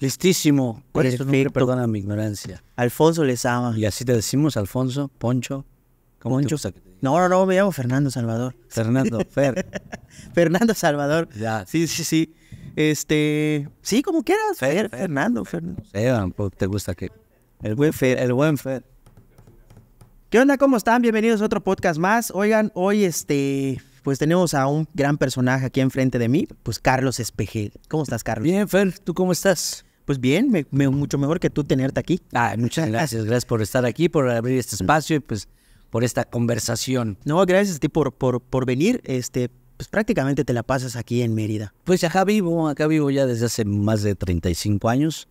Listísimo. ¿Cuál Perdona mi ignorancia. Alfonso les ama, Y así te decimos, Alfonso, Poncho. ¿Cómo Poncho. No, no, no, me llamo Fernando Salvador. Fernando, Fer. Fernando Salvador. Ya. Sí, sí, sí. Este, sí, como quieras. Fer, Fernando, Fernando. Pues, ¿te gusta que El buen Fer, el buen Fer. ¿Qué onda? ¿Cómo están? Bienvenidos a otro podcast más. Oigan, hoy este, pues tenemos a un gran personaje aquí enfrente de mí, pues Carlos Espejel. ¿Cómo estás, Carlos? Bien, Fer, ¿tú cómo estás? pues bien, me, mucho mejor que tú tenerte aquí. Ah, muchas gracias, gracias por estar aquí, por abrir este mm. espacio y pues por esta conversación. No, gracias a ti por, por, por venir. Este, pues prácticamente te la pasas aquí en Mérida. Pues acá vivo, acá vivo ya desde hace más de 35 años.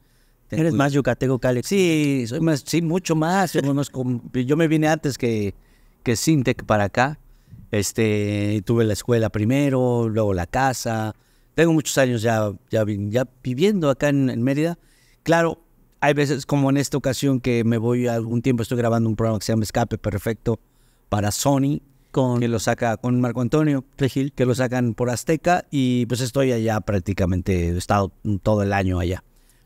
Eres más yucateco que Sí, soy más, sí, mucho más. yo me vine antes que, que Sintec para acá. Este, tuve la escuela primero, luego la casa, tengo muchos años ya, viviendo acá en, Mérida. Claro, hay veces como en esta ocasión que me voy algún tiempo, estoy grabando un programa que se llama Escape Perfecto para Sony, que lo saca con Marco Antonio Regil, que lo sacan por Azteca y pues estoy allá prácticamente, he estado todo el año allá.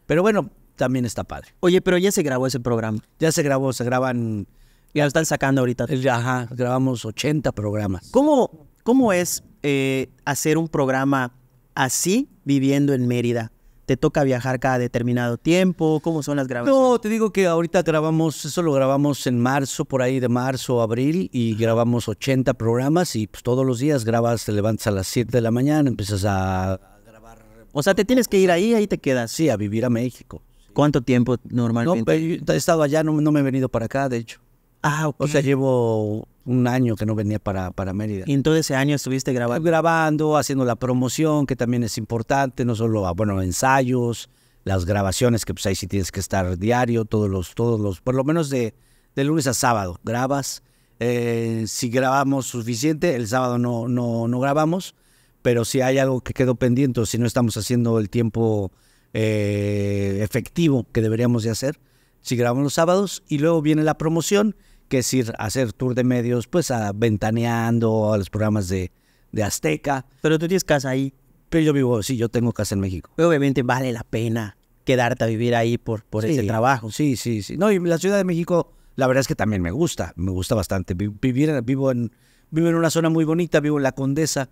Pero bueno, también está padre. Oye, pero ya se grabó ese programa. Ya se grabó, se graban... Ya lo están sacando ahorita. Ajá, grabamos 80 programas. ¿Cómo, cómo es eh, hacer un programa así viviendo en Mérida? ¿Te toca viajar cada determinado tiempo? ¿Cómo son las grabaciones? No, te digo que ahorita grabamos, eso lo grabamos en marzo, por ahí de marzo, abril, y grabamos 80 programas y pues todos los días grabas, te levantas a las 7 de la mañana, empiezas a, grabar. O sea, te tienes que ir ahí, ahí te quedas. Sí, a vivir a México. ¿Cuánto tiempo normalmente? No, pues, he estado allá, no, no me he venido para acá, de hecho. Ah, ok. O sea, llevo un año que no venía para, para Mérida. ¿Y en todo ese año estuviste grabando? Grabando, haciendo la promoción, que también es importante, no solo, ah, bueno, ensayos, las grabaciones, que pues ahí sí tienes que estar diario, todos los, todos los, por lo menos de, lunes a sábado, grabas. Eh, si grabamos suficiente, el sábado no, no, no grabamos, pero si hay algo que quedó pendiente si no estamos haciendo el tiempo eh, efectivo que deberíamos de hacer, si grabamos los sábados y luego viene la promoción que es ir a hacer tour de medios, pues a Ventaneando, a los programas de, de Azteca. Pero tú tienes casa ahí. Pero yo vivo, sí, yo tengo casa en México. Obviamente vale la pena quedarte a vivir ahí por, por ese trabajo. Sí, sí, sí. No, y la Ciudad de México, la verdad es que también me gusta, me gusta bastante. Vivir, vivo, en, vivo en una zona muy bonita, vivo en La Condesa.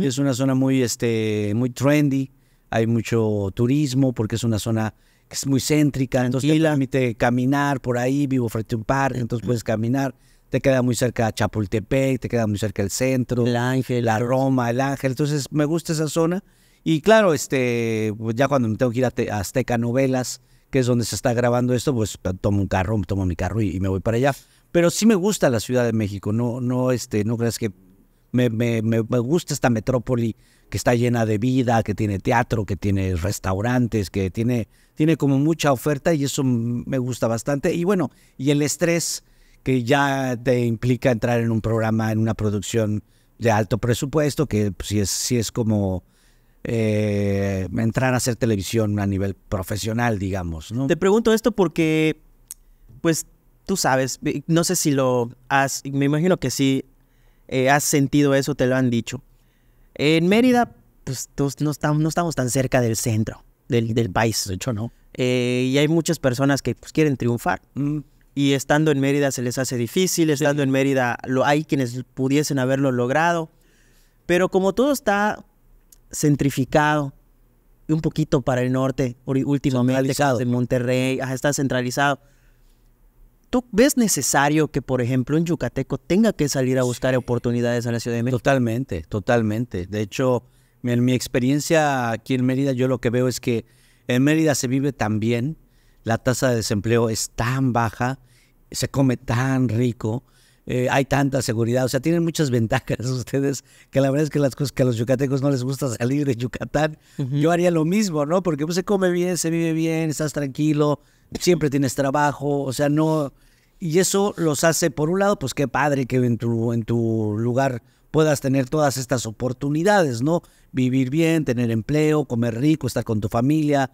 Es una zona muy, este, muy trendy. Hay mucho turismo porque es una zona que es muy céntrica, entonces te permite caminar por ahí, vivo frente a un parque, entonces puedes caminar. Te queda muy cerca Chapultepec, te queda muy cerca el centro, el Ángel, la Roma, el Ángel. Entonces me gusta esa zona. Y claro, este, pues, ya cuando me tengo que ir a, Azteca Novelas, que es donde se está grabando esto, pues tomo un carro, tomo mi carro y, me voy para allá. Pero sí me gusta la Ciudad de México. No, no, este, no creas que me, me gusta esta metrópoli que está llena de vida, que tiene teatro, que tiene restaurantes, que tiene, tiene como mucha oferta y eso me gusta bastante. Y bueno, y el estrés que ya te implica entrar en un programa, en una producción de alto presupuesto, que si es, si es como eh, entrar a hacer televisión a nivel profesional, digamos. ¿no? Te pregunto esto porque, pues, tú sabes, no sé si lo has, me imagino que sí, eh, has sentido eso, te lo han dicho. En Mérida, pues no, estamos, tan cerca del centro del, país, de hecho, ¿no? Eh, y hay muchas personas que pues, quieren triunfar. Mm. Y estando en Mérida se les hace difícil, estando en Mérida lo, hay quienes pudiesen haberlo logrado. Pero como todo está centrificado, un poquito para el norte último últimamente, de Monterrey, está centralizado ¿Tú ves necesario que, por ejemplo, un yucateco tenga que salir a buscar oportunidades a la Ciudad de México? Totalmente, totalmente. De hecho, en mi experiencia aquí en Mérida, yo lo que veo es que en Mérida se vive tan bien, la tasa de desempleo es tan baja, se come tan rico, eh, hay tanta seguridad, o sea, tienen muchas ventajas ustedes, que la verdad es que las cosas que a los yucatecos no les gusta salir de Yucatán, yo haría lo mismo, ¿no? Porque pues, se come bien, se vive bien, estás tranquilo, siempre tienes trabajo, o sea, no... Y eso los hace, por un lado, pues qué padre que en tu, en tu lugar puedas tener todas estas oportunidades, ¿no? Vivir bien, tener empleo, comer rico, estar con tu familia,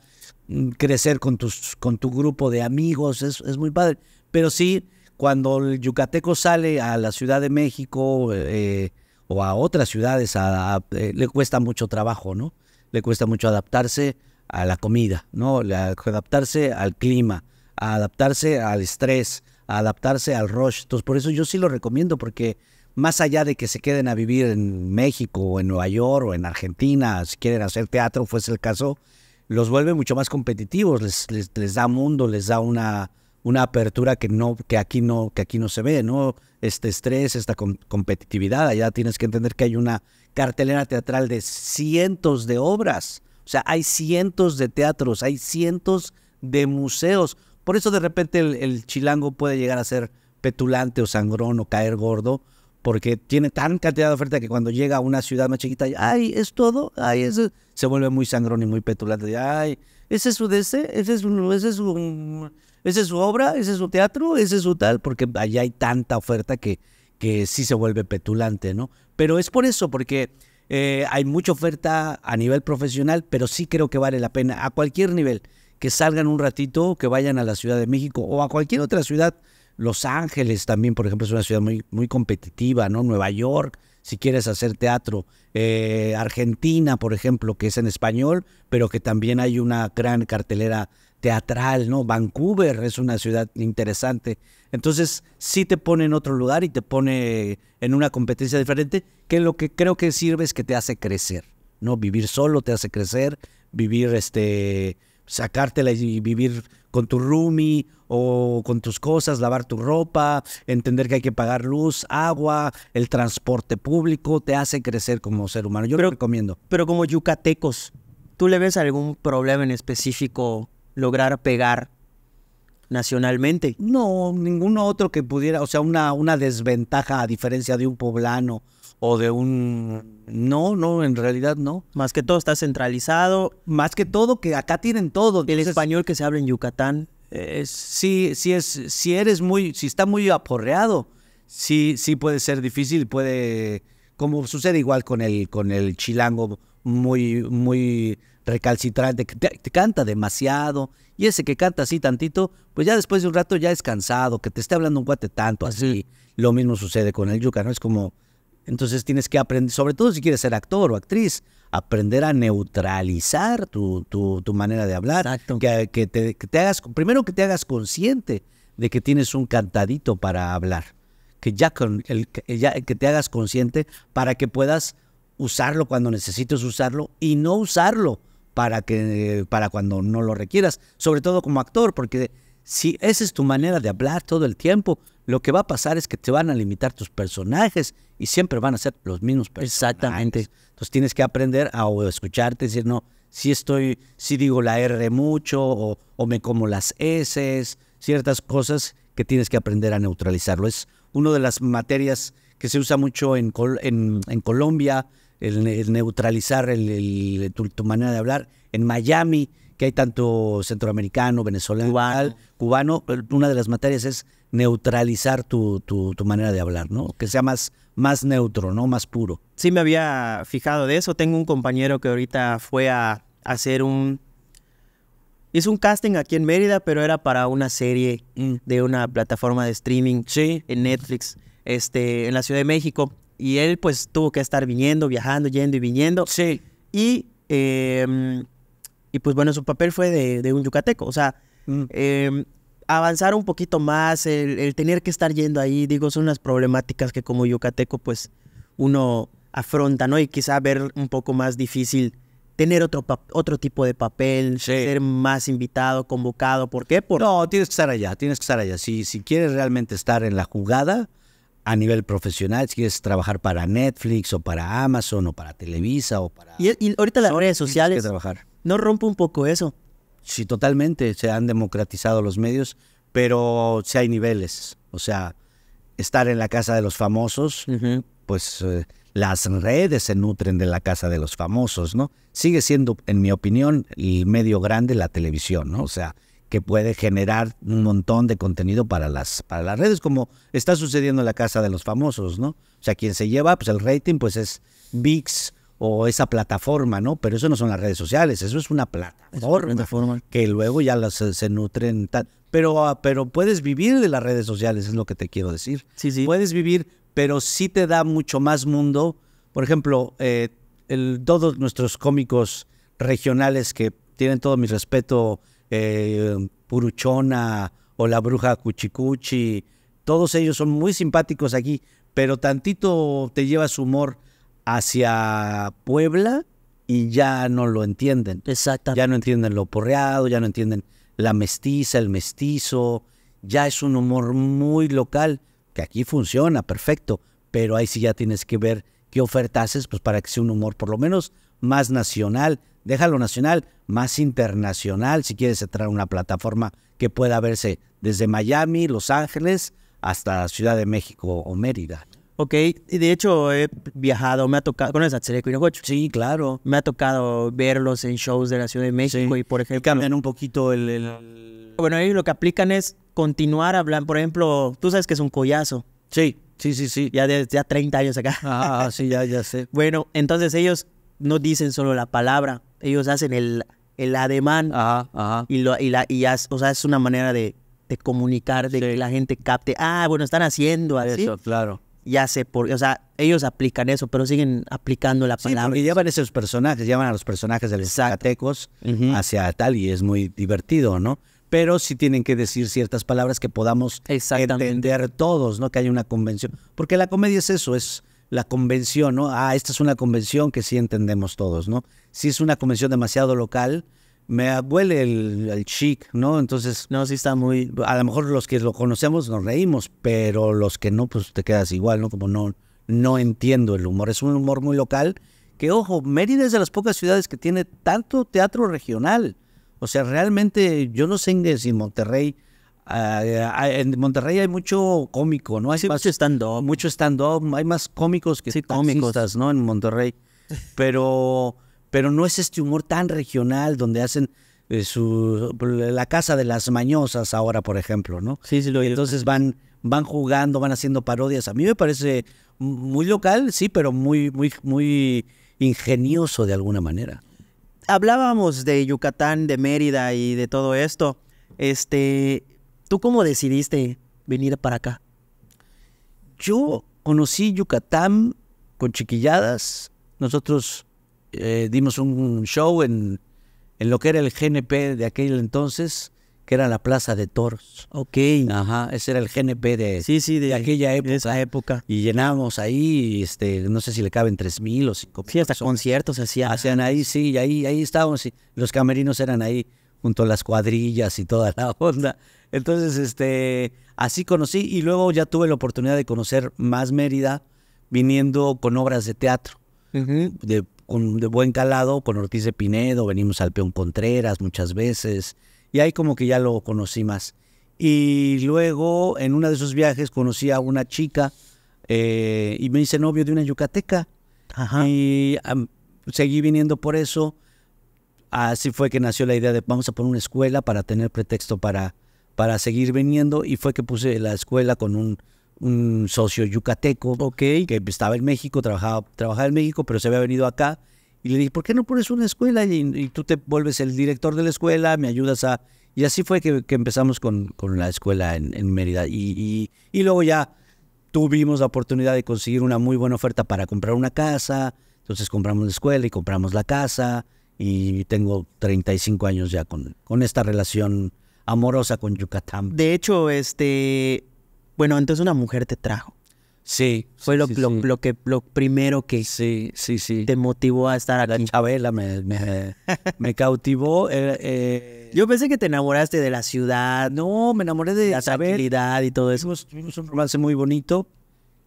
mm, crecer con, tus, con tu grupo de amigos, es, es muy padre. Pero sí, cuando el yucateco sale a la Ciudad de México eh, o a otras ciudades, eh, le cuesta mucho trabajo, ¿no? Le cuesta mucho adaptarse a la comida, ¿no? adaptarse al clima, a adaptarse al estrés, a adaptarse al rush. Entonces, por eso yo sí lo recomiendo, porque más allá de que se queden a vivir en México o en Nueva York o en Argentina, si quieren hacer teatro, fuese el caso, los vuelve mucho más competitivos, les, da mundo, les da una, una apertura que no que aquí no que aquí no se ve, ¿no? Este estrés, esta competitividad, allá tienes que entender que hay una cartelera teatral de cientos de obras. O sea, hay cientos de teatros, hay cientos de museos. Por eso de repente el, chilango puede llegar a ser petulante o sangrón o caer gordo, porque tiene tan cantidad de oferta que cuando llega a una ciudad más chiquita, ay, es todo, ay, es... se vuelve muy sangrón y muy petulante. Ay, ese es su ese es ese es un, es su obra, ese es su teatro, ese es su tal, porque allá hay tanta oferta que, que sí se vuelve petulante, ¿no? Pero es por eso, porque eh, hay mucha oferta a nivel profesional, pero sí creo que vale la pena a cualquier nivel que salgan un ratito, que vayan a la Ciudad de México o a cualquier otra ciudad. Los Ángeles también, por ejemplo, es una ciudad muy, muy competitiva, ¿no? Nueva York, si quieres hacer teatro. Eh, Argentina, por ejemplo, que es en español, pero que también hay una gran cartelera teatral, ¿no? Vancouver es una ciudad interesante. Entonces, si te pone en otro lugar y te pone en una competencia diferente, que lo que creo que sirve es que te hace crecer, ¿no? Vivir solo te hace crecer, vivir este sacártela y vivir con tu roomie o con tus cosas, lavar tu ropa, entender que hay que pagar luz, agua, el transporte público, te hace crecer como ser humano. Yo lo recomiendo. Pero como yucatecos, ¿tú le ves algún problema en específico lograr pegar nacionalmente? No, ninguno otro que pudiera, o sea, una, una desventaja a diferencia de un poblano o de un... No, no, en realidad no. Más que todo está centralizado. Más que todo que acá tienen todo. El español que se habla en Yucatán. sí, sí es, si eres muy, si está muy aporreado, sí, sí puede ser difícil, puede, como sucede igual con el, con el chilango muy, muy recalcitrante, que te, canta demasiado. Y ese que canta así tantito, pues ya después de un rato ya es cansado, que te esté hablando un guate tanto pues así. Lo mismo sucede con el yuca, ¿no? Es como, entonces tienes que aprender, sobre todo si quieres ser actor o actriz, aprender a neutralizar tu, manera de hablar. Que, te, hagas, primero que te hagas consciente de que tienes un cantadito para hablar. Que ya, con el, ya que te hagas consciente para que puedas usarlo cuando necesites usarlo y no usarlo para, que, para cuando no lo requieras, sobre todo como actor, porque si esa es tu manera de hablar todo el tiempo, lo que va a pasar es que te van a limitar tus personajes y siempre van a ser los mismos personajes. Exactamente. Entonces tienes que aprender a escucharte escucharte, decir, no, si estoy, si digo la R mucho o, me como las S, ciertas cosas que tienes que aprender a neutralizarlo. Es una de las materias que se usa mucho en, en, en Colombia, el, neutralizar el, tu, manera de hablar. En Miami, que hay tanto centroamericano, venezolano, cubano, una de las materias es neutralizar tu, tu, manera de hablar, ¿no? Que sea más, más neutro, ¿no? Más puro. Sí, me había fijado de eso. Tengo un compañero que ahorita fue a, hacer un... Hizo un casting aquí en Mérida, pero era para una serie mm. de una plataforma de streaming en Netflix, este, en la Ciudad de México y él pues tuvo que estar viniendo, viajando, yendo y viniendo. Sí. Y, em, y pues bueno, su papel fue de, un yucateco, o sea, mm. em, avanzar un poquito más, el, tener que estar yendo ahí, digo, son unas problemáticas que como yucateco pues uno afronta, ¿no? Y quizá ver un poco más difícil tener otro, otro tipo de papel, ser más invitado, convocado, ¿por qué? Por... No, tienes que estar allá, tienes que estar allá. Si, si quieres realmente estar en la jugada, a nivel profesional, si quieres trabajar para Netflix o para Amazon o para Televisa o para... Y, ahorita las redes sociales... ¿No rompe un poco eso? Sí, totalmente. Se han democratizado los medios, pero si hay niveles. O sea, estar en la casa de los famosos, pues eh, las redes se nutren de la casa de los famosos, ¿no? Sigue siendo, en mi opinión, el medio grande la televisión, ¿no? O sea, que puede generar un montón de contenido para las, para las redes, como está sucediendo en la casa de los famosos, ¿no? O sea, quien se lleva, pues el rating, pues es VIX o esa plataforma, ¿no? Pero eso no son las redes sociales, eso es una plataforma, que luego ya eh, se nutren. Tal. Pero, ah, pero puedes vivir de las redes sociales, es lo que te quiero decir. Sí, sí. Puedes vivir, pero sí te da mucho más mundo. Por ejemplo, eh, todos nuestros cómicos regionales que tienen todo mi respeto, eh, Puruchona o la bruja Cuchicuchi, todos ellos son muy simpáticos aquí, pero tantito te llevas humor hacia Puebla y ya no lo entienden. Exactamente. Ya no entienden lo porreado, ya no entienden la mestiza, el mestizo, ya es un humor muy local, que aquí funciona perfecto, pero ahí sí ya tienes que ver qué oferta haces pues, para que sea un humor por lo menos más nacional, déjalo nacional, más internacional, si quieres entrar a una plataforma que pueda verse desde Miami, Los Ángeles, hasta Ciudad de México o Mérida. Ok, y de hecho he viajado, me ha tocado, ¿conoces a y Sí, claro. Me ha tocado verlos en shows de la Ciudad de México y, por ejemplo... cambian un poquito el, Bueno, ellos lo que aplican es continuar hablando, por ejemplo, tú sabes que es un collazo. Sí, sí, sí, sí. Ya desde ya 30 años acá. Ah, sí, ya, ya sé. bueno, entonces ellos no dicen solo la palabra, ellos hacen el, el ademán. Y, lo, la, y o sea, es una manera de, comunicar, de que la gente capte, ah, bueno, están haciendo así. Eso, claro. Ya sé, por, o sea, ellos aplican eso, pero siguen aplicando la palabra. Sí, llevan esos personajes, llevan a los personajes del los Zacatecos hacia tal y es muy divertido, ¿no? Pero sí tienen que decir ciertas palabras que podamos entender todos, ¿no? Que haya una convención. Porque la comedia es eso, es la convención, ¿no? Ah, esta es una convención que sí entendemos todos, ¿no? Si es una convención demasiado local, me huele el, chic, ¿no? Entonces, no, sí está muy... A lo mejor los que lo conocemos nos reímos, pero los que no, pues te quedas igual, ¿no? Como no, no entiendo el humor. Es un humor muy local, que ojo, Mérida es de las pocas ciudades que tiene tanto teatro regional. O sea, realmente yo no sé si Monterrey Ah, ah, ah, en Monterrey hay mucho cómico, ¿no? Hay mucho stand-up. Mucho stand Hay más cómicos que sí, cómicos, ¿no? En Monterrey. Pero, pero no es este humor tan regional donde hacen eh, su, la casa de las mañosas ahora, por ejemplo, ¿no? Sí, sí, lo y Entonces van, van jugando, van haciendo parodias. A mí me parece muy local, sí, pero muy, muy, muy ingenioso de alguna manera. Hablábamos de Yucatán, de Mérida y de todo esto. Este, ¿Tú cómo decidiste venir para acá? Yo conocí Yucatán con chiquilladas. Nosotros eh, dimos un show en, lo que era el GNP de aquel entonces, que era la Plaza de Toros. Ok. Ajá, ese era el GNP de, sí, sí, de, aquella época. esa época. Y llenábamos ahí, este, no sé si le caben 3,000 o cinco Sí, hasta conciertos hacían. Hacían ahí, sí, y ahí, ahí estábamos. los camerinos eran ahí junto a las cuadrillas y toda la onda. Entonces, este, así conocí y luego ya tuve la oportunidad de conocer más Mérida viniendo con obras de teatro, de, buen calado, con Ortiz de Pinedo, venimos al Peón Contreras muchas veces, y ahí como que ya lo conocí más. Y luego, en uno de esos viajes, conocí a una chica eh, y me hice novio de una yucateca. Y seguí viniendo por eso Así fue que nació la idea de vamos a poner una escuela para tener pretexto para, para seguir viniendo y fue que puse la escuela con un, socio yucateco okay. que estaba en México, trabajaba, en México, pero se había venido acá y le dije, ¿por qué no pones una escuela y, tú te vuelves el director de la escuela, me ayudas a... Y así fue que, empezamos con, la escuela en, Mérida y, y, y luego ya tuvimos la oportunidad de conseguir una muy buena oferta para comprar una casa, entonces compramos la escuela y compramos la casa y tengo 35 años ya con, con esta relación amorosa con Yucatán. De hecho, este, bueno, entonces una mujer te trajo. Sí. Fue lo, que, lo primero que sí, sí, sí. te motivó a estar acá La Chabela me, cautivó. Eh, eh. Yo pensé que te enamoraste de la ciudad. No, me enamoré de la tranquilidad y todo eso. Tuvimos, un romance muy bonito.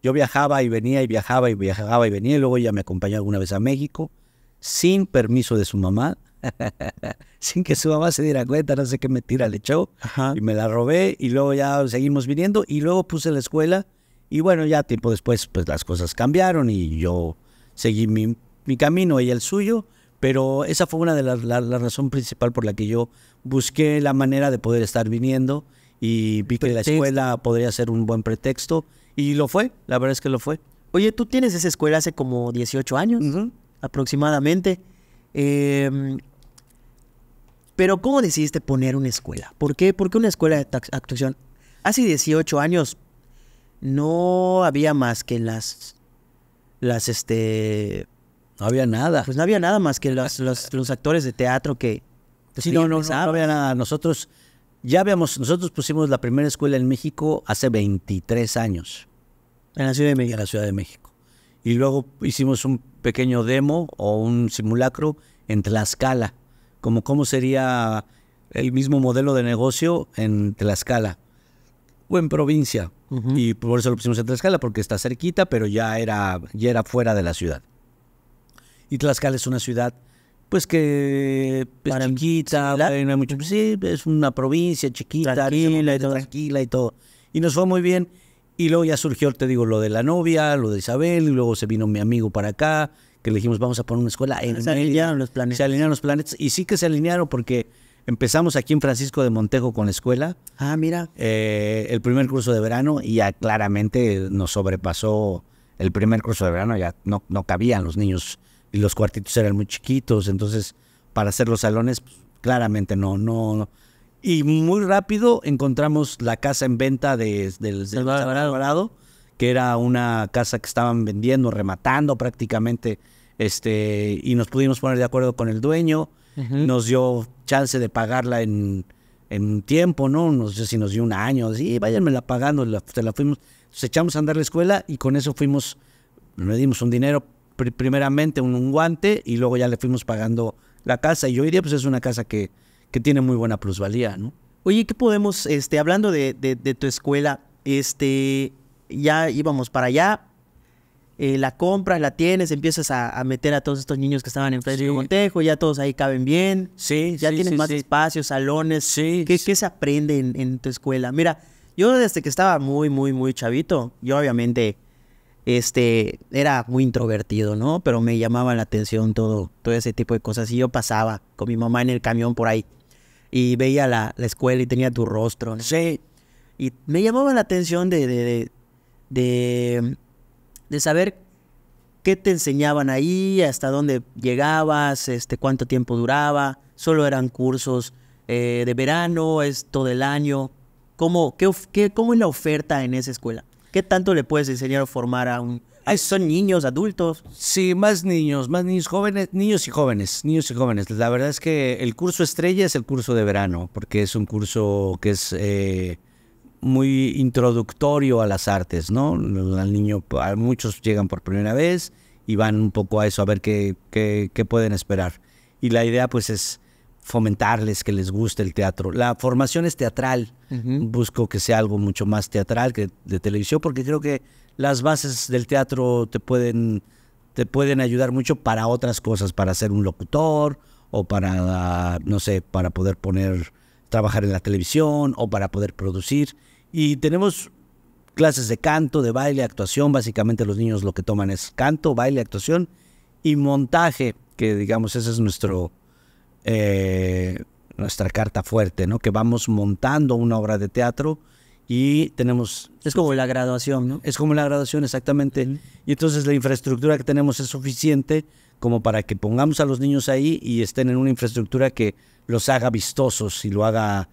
Yo viajaba y venía y viajaba y viajaba y venía. Y luego ella me acompañó alguna vez a México sin permiso de su mamá, sin que su mamá se diera cuenta, no sé qué mentira le echó, y me la robé y luego ya seguimos viniendo y luego puse la escuela y bueno, ya tiempo después pues las cosas cambiaron y yo seguí mi, camino y el suyo, pero esa fue una de las la, razón principal por la que yo busqué la manera de poder estar viniendo y vi que la escuela podría ser un buen pretexto y lo fue, la verdad es que lo fue. Oye, tú tienes esa escuela hace como 18 años aproximadamente. Em, pero ¿cómo decidiste poner una escuela? ¿Por qué, ¿Por qué una escuela de actuación? Hace 18 años no había más que las... Las, este... No había nada. Pues no había nada más que los, actores de teatro que... Sí, no, no, no, había nada. Nosotros ya habíamos... Nosotros pusimos la primera escuela en México hace 23 años. En la Ciudad de En la Ciudad de México. Y luego hicimos un pequeño demo o un simulacro en Tlaxcala, como cómo sería el mismo modelo de negocio en Tlaxcala o en provincia. Y por eso lo pusimos en Tlaxcala, porque está cerquita, pero ya era, ya era fuera de la ciudad. Y Tlaxcala es una ciudad, pues que es chiquita, no hay mucho, pues, sí, es una provincia chiquita, tranquila, tranquila y todo. Y nos fue muy bien. Y luego ya surgió, te digo, lo de la novia, lo de Isabel, y luego se vino mi amigo para acá, que le dijimos, vamos a poner una escuela en Se alinearon los planetas. Se alinearon los planetas. Y sí que se alinearon porque empezamos aquí en Francisco de Montejo con la escuela. Ah, mira. Eh, el primer curso de verano y ya claramente nos sobrepasó el primer curso de verano, ya no, no cabían los niños y los cuartitos eran muy chiquitos. Entonces, para hacer los salones, pues, claramente no, no y muy rápido encontramos la casa en venta de, del de, Alvarado, que era una casa que estaban vendiendo, rematando prácticamente, este, y nos pudimos poner de acuerdo con el dueño, nos dio chance de pagarla en, un tiempo, ¿no? No sé si nos dio un año, sí, váyanmela pagando, la, se la fuimos, se echamos a andar a la escuela y con eso fuimos, le dimos un dinero, primeramente un, un guante, y luego ya le fuimos pagando la casa. Y hoy día, pues es una casa que que tiene muy buena plusvalía, ¿no? Oye, ¿qué podemos, este, hablando de, de, tu escuela, este, ya íbamos para allá, eh, la compras, la tienes, empiezas a, meter a todos estos niños que estaban en Federico Montejo, ya todos ahí caben bien, sí, ya sí, tienes más espacios, salones, sí, ¿Qué, ¿Qué, se aprende en, tu escuela? Mira, yo desde que estaba muy, muy, muy chavito, yo obviamente este, era muy introvertido, ¿no? Pero me llamaba la atención todo, todo ese tipo de cosas. Y yo pasaba con mi mamá en el camión por ahí y veía la, escuela y tenía tu rostro, no Y me llamaba la atención de, de, saber qué te enseñaban ahí, hasta dónde llegabas, este, cuánto tiempo duraba, solo eran cursos eh, de verano, es todo el año. ¿Cómo, qué, qué, ¿Cómo es la oferta en esa escuela? ¿Qué tanto le puedes enseñar o formar a un, son niños, adultos. Sí, más niños, más niños jóvenes, niños y jóvenes, niños y jóvenes. La verdad es que el curso estrella es el curso de verano, porque es un curso que es eh, muy introductorio a las artes, ¿no? Al niño, muchos llegan por primera vez y van un poco a eso, a ver qué, qué, pueden esperar. Y la idea, pues, es fomentarles que les guste el teatro. La formación es teatral. Busco que sea algo mucho más teatral que de televisión, porque creo que las bases del teatro te pueden, te pueden ayudar mucho para otras cosas, para ser un locutor o para, no sé, para poder poner, trabajar en la televisión o para poder producir. Y tenemos clases de canto, de baile, actuación. Básicamente los niños lo que toman es canto, baile, actuación y montaje, que digamos, esa es nuestro, eh, nuestra carta fuerte, ¿no? Que vamos montando una obra de teatro y tenemos, es como la graduación, ¿no? Es como la graduación exactamente. Y entonces la infraestructura que tenemos es suficiente como para que pongamos a los niños ahí y estén en una infraestructura que los haga vistosos y lo haga,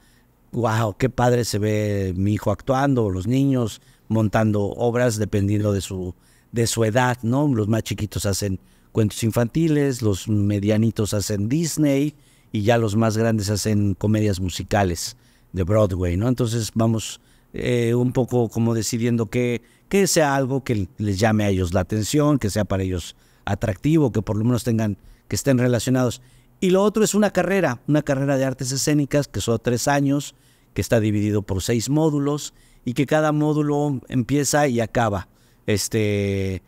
wow, qué padre se ve mi hijo actuando, los niños montando obras dependiendo de su, de su edad, ¿no? Los más chiquitos hacen cuentos infantiles, los medianitos hacen Disney y ya los más grandes hacen comedias musicales de Broadway, ¿no? Entonces vamos eh, un poco como decidiendo que, que sea algo que les llame a ellos la atención, que sea para ellos atractivo, que por lo menos tengan, que estén relacionados. Y lo otro es una carrera, una carrera de artes escénicas que son tres años, que está dividido por seis módulos y que cada módulo empieza y acaba. Este,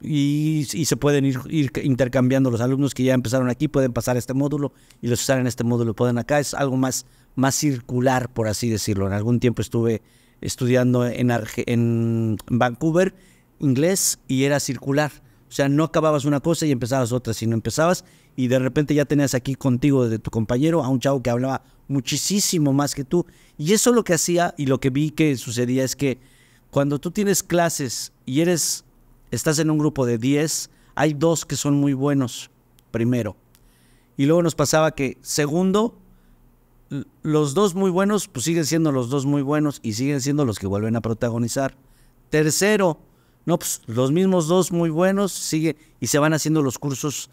y, se pueden ir, intercambiando los alumnos que ya empezaron aquí, pueden pasar este módulo y los que están en este módulo pueden acá. Es algo más, más circular, por así decirlo. En algún tiempo estuve estudiando en, en Vancouver inglés y era circular. O sea, no acababas una cosa y empezabas otra, sino empezabas y de repente ya tenías aquí contigo de tu compañero a un chavo que hablaba muchísimo más que tú. Y eso lo que hacía y lo que vi que sucedía es que cuando tú tienes clases y eres, estás en un grupo de 10, hay dos que son muy buenos, primero. Y luego nos pasaba que, segundo, los dos muy buenos, pues siguen siendo los dos muy buenos y siguen siendo los que vuelven a protagonizar. Tercero, no, pues los mismos dos muy buenos sigue y se van haciendo los cursos,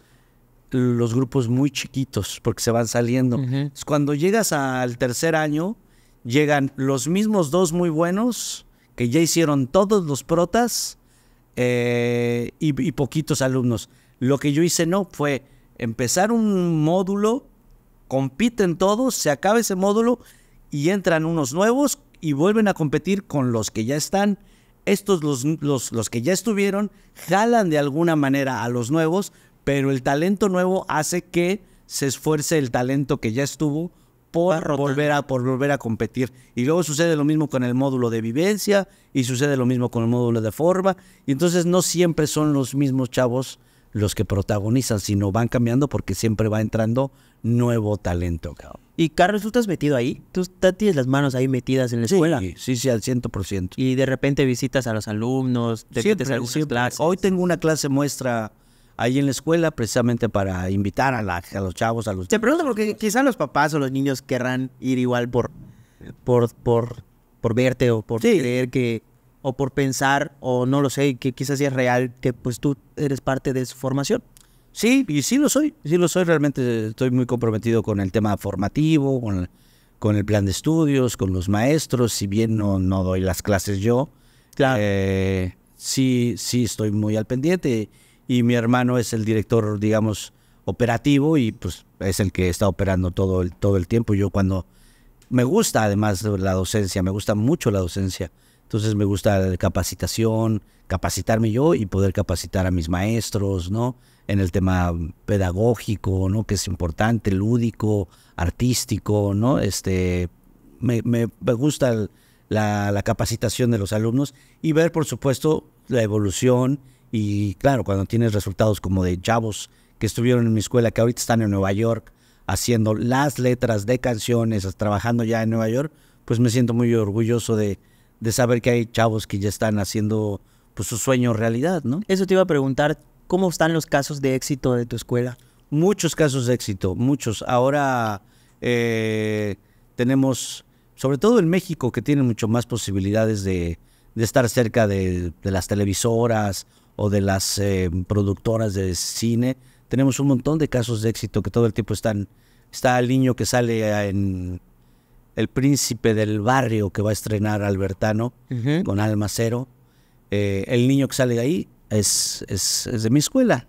los grupos muy chiquitos porque se van saliendo. Cuando llegas al tercer año, llegan los mismos dos muy buenos que ya hicieron todos los protas eh, y, y poquitos alumnos. Lo que yo hice no fue empezar un módulo compiten todos, se acaba ese módulo y entran unos nuevos y vuelven a competir con los que ya están. Estos, los, los que ya estuvieron, jalan de alguna manera a los nuevos, pero el talento nuevo hace que se esfuerce el talento que ya estuvo por volver, a, por volver a competir. Y luego sucede lo mismo con el módulo de vivencia y sucede lo mismo con el módulo de forma. Y entonces no siempre son los mismos chavos los que protagonizan, sino van cambiando porque siempre va entrando nuevo talento. Y Carlos, tú estás metido ahí, tú tienes las manos ahí metidas en la escuela. Sí, sí, sí al 100%. Y de repente visitas a los alumnos, te a Clases. Hoy tengo una clase muestra ahí en la escuela precisamente para invitar a, los chavos, a los... Te pregunto porque quizás los papás o los niños querrán ir igual por, por, por, verte o por creer que o por pensar, o no lo sé, que quizás sea es real, que pues tú eres parte de su formación. Sí, y sí lo soy, sí lo soy, realmente estoy muy comprometido con el tema formativo, con el, plan de estudios, con los maestros, si bien no, no doy las clases yo, claro. Eh, sí, sí estoy muy al pendiente y mi hermano es el director, digamos, operativo y pues es el que está operando todo el, todo el tiempo. Yo cuando me gusta además la docencia, me gusta mucho la docencia. Entonces me gusta la capacitación, capacitarme yo y poder capacitar a mis maestros, ¿no? En el tema pedagógico, ¿no? Que es importante, lúdico, artístico, ¿no? Este, me, me, gusta la, la, capacitación de los alumnos y ver, por supuesto, la evolución y, claro, cuando tienes resultados como de chavos que estuvieron en mi escuela, que ahorita están en Nueva York haciendo las letras de canciones, trabajando ya en Nueva York, pues me siento muy orgulloso de de saber que hay chavos que ya están haciendo pues, su sueño realidad, ¿no? Eso te iba a preguntar, ¿cómo están los casos de éxito de tu escuela? Muchos casos de éxito, muchos. Ahora eh, tenemos, sobre todo en México, que tiene mucho más posibilidades de, estar cerca de, las televisoras o de las eh, productoras de cine. Tenemos un montón de casos de éxito que todo el tiempo están. Está el niño que sale en el príncipe del barrio que va a estrenar Albertano con Alma Cero. Eh, el niño que sale de ahí es, es, de mi escuela,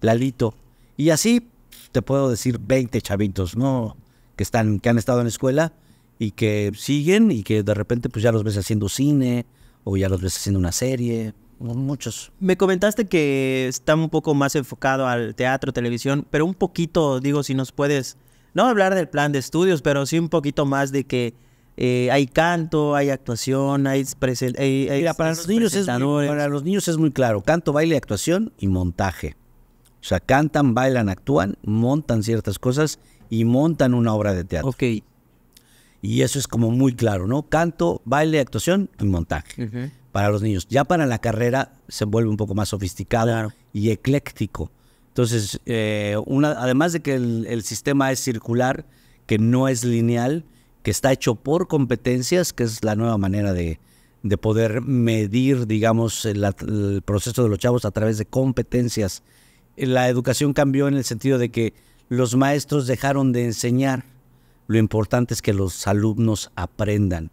Lalito. Y así te puedo decir 20 chavitos, ¿no? Que, están, que han estado en la escuela y que siguen y que de repente pues ya los ves haciendo cine o ya los ves haciendo una serie. Muchos. Me comentaste que está un poco más enfocado al teatro, televisión, pero un poquito, digo, si nos puedes no hablar del plan de estudios, pero sí un poquito más de que eh, hay canto, hay actuación, hay, presentación. para los niños es muy, para los niños es muy claro, canto, baile, actuación y montaje. O sea, cantan, bailan, actúan, montan ciertas cosas y montan una obra de teatro. Ok. Y eso es como muy claro, ¿no? Canto, baile, actuación y montaje. Para los niños. Ya para la carrera se vuelve un poco más sofisticado y ecléctico entonces, eh, además de que el, sistema es circular, que no es lineal, que está hecho por competencias, que es la nueva manera de, poder medir, digamos, el, proceso de los chavos a través de competencias. La educación cambió en el sentido de que los maestros dejaron de enseñar. Lo importante es que los alumnos aprendan.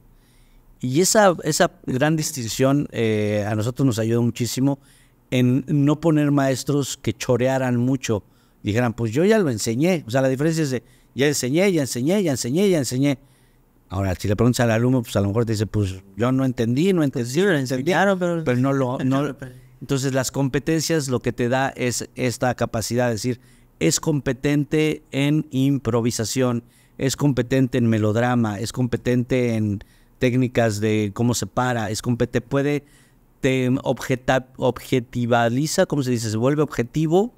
Y esa, esa gran distinción eh, a nosotros nos ayudó muchísimo en no poner maestros que chorearan mucho. Dijeran, pues yo ya lo enseñé. O sea, la diferencia es de, ya enseñé, ya enseñé, ya enseñé, ya enseñé. Ahora, si le preguntas al alumno, pues a lo mejor te dice, pues yo no entendí, no pues entendí. Sí, lo enseñaron, pero, pero no lo... entonces, las competencias lo que te da es esta capacidad de decir, es competente en improvisación, es competente en melodrama, es competente en técnicas de cómo se para, es competente, puede te objetiva, objetivaliza, ¿cómo se dice? Se vuelve objetivo,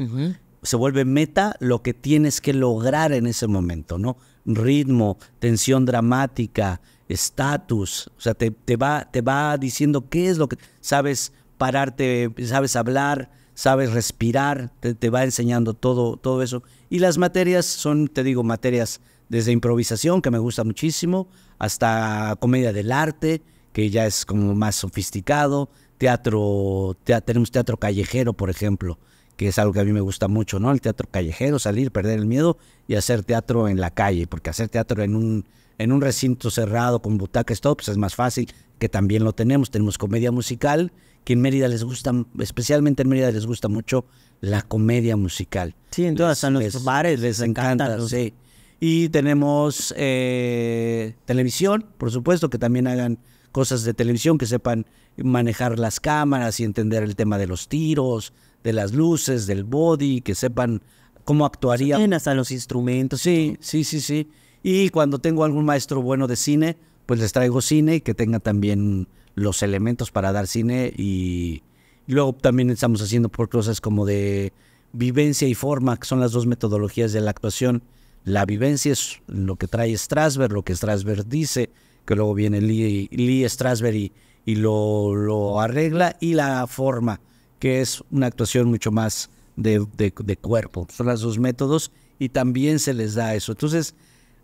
se vuelve meta lo que tienes que lograr en ese momento, ¿no? Ritmo, tensión dramática, estatus, o sea, te, va, te va diciendo qué es lo que sabes pararte, sabes hablar, sabes respirar, te, te va enseñando todo, todo eso. Y las materias son, te digo, materias desde improvisación, que me gusta muchísimo, hasta comedia del arte, que ya es como más sofisticado, teatro, tenemos teatro callejero, por ejemplo, que es algo que a mí me gusta mucho, ¿no? El teatro callejero, salir, perder el miedo y hacer teatro en la calle, porque hacer teatro en un, en un recinto cerrado con butacas, todo, pues es más fácil, que también lo tenemos. Tenemos comedia musical, que en Mérida les gusta, especialmente en Mérida les gusta mucho la comedia musical. Sí, en todas los bares les encanta. Sí. Y tenemos eh, televisión, por supuesto, que también hagan cosas de televisión, que sepan manejar las cámaras y entender el tema de los tiros, de las luces, del body, que sepan cómo actuarían bien hasta los instrumentos. Sí, sí, sí, sí. Y cuando tengo algún maestro bueno de cine, pues les traigo cine y que tenga también los elementos para dar cine y luego también estamos haciendo por cosas como de vivencia y forma, que son las dos metodologías de la actuación. La vivencia es lo que trae Strasberg, lo que Strasberg dice, que luego viene Lee, Lee Strasberg y, lo, lo, arregla, y la forma, que es una actuación mucho más de, de, cuerpo. Son los dos métodos y también se les da eso. Entonces,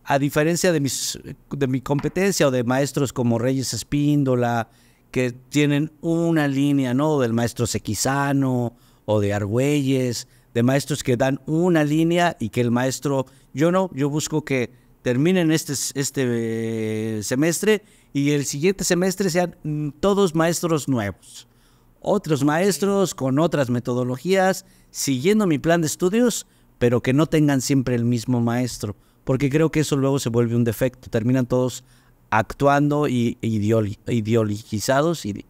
a diferencia de, mis, de mi competencia o de maestros como Reyes Espíndola, que tienen una línea, ¿no? Del maestro Sequizano o de Argüelles, de maestros que dan una línea y que el maestro, yo no, yo busco que terminen este, este eh, semestre y el siguiente semestre sean mm, todos maestros nuevos. Otros maestros con otras metodologías, siguiendo mi plan de estudios, pero que no tengan siempre el mismo maestro, porque creo que eso luego se vuelve un defecto. Terminan todos actuando y ideologizados y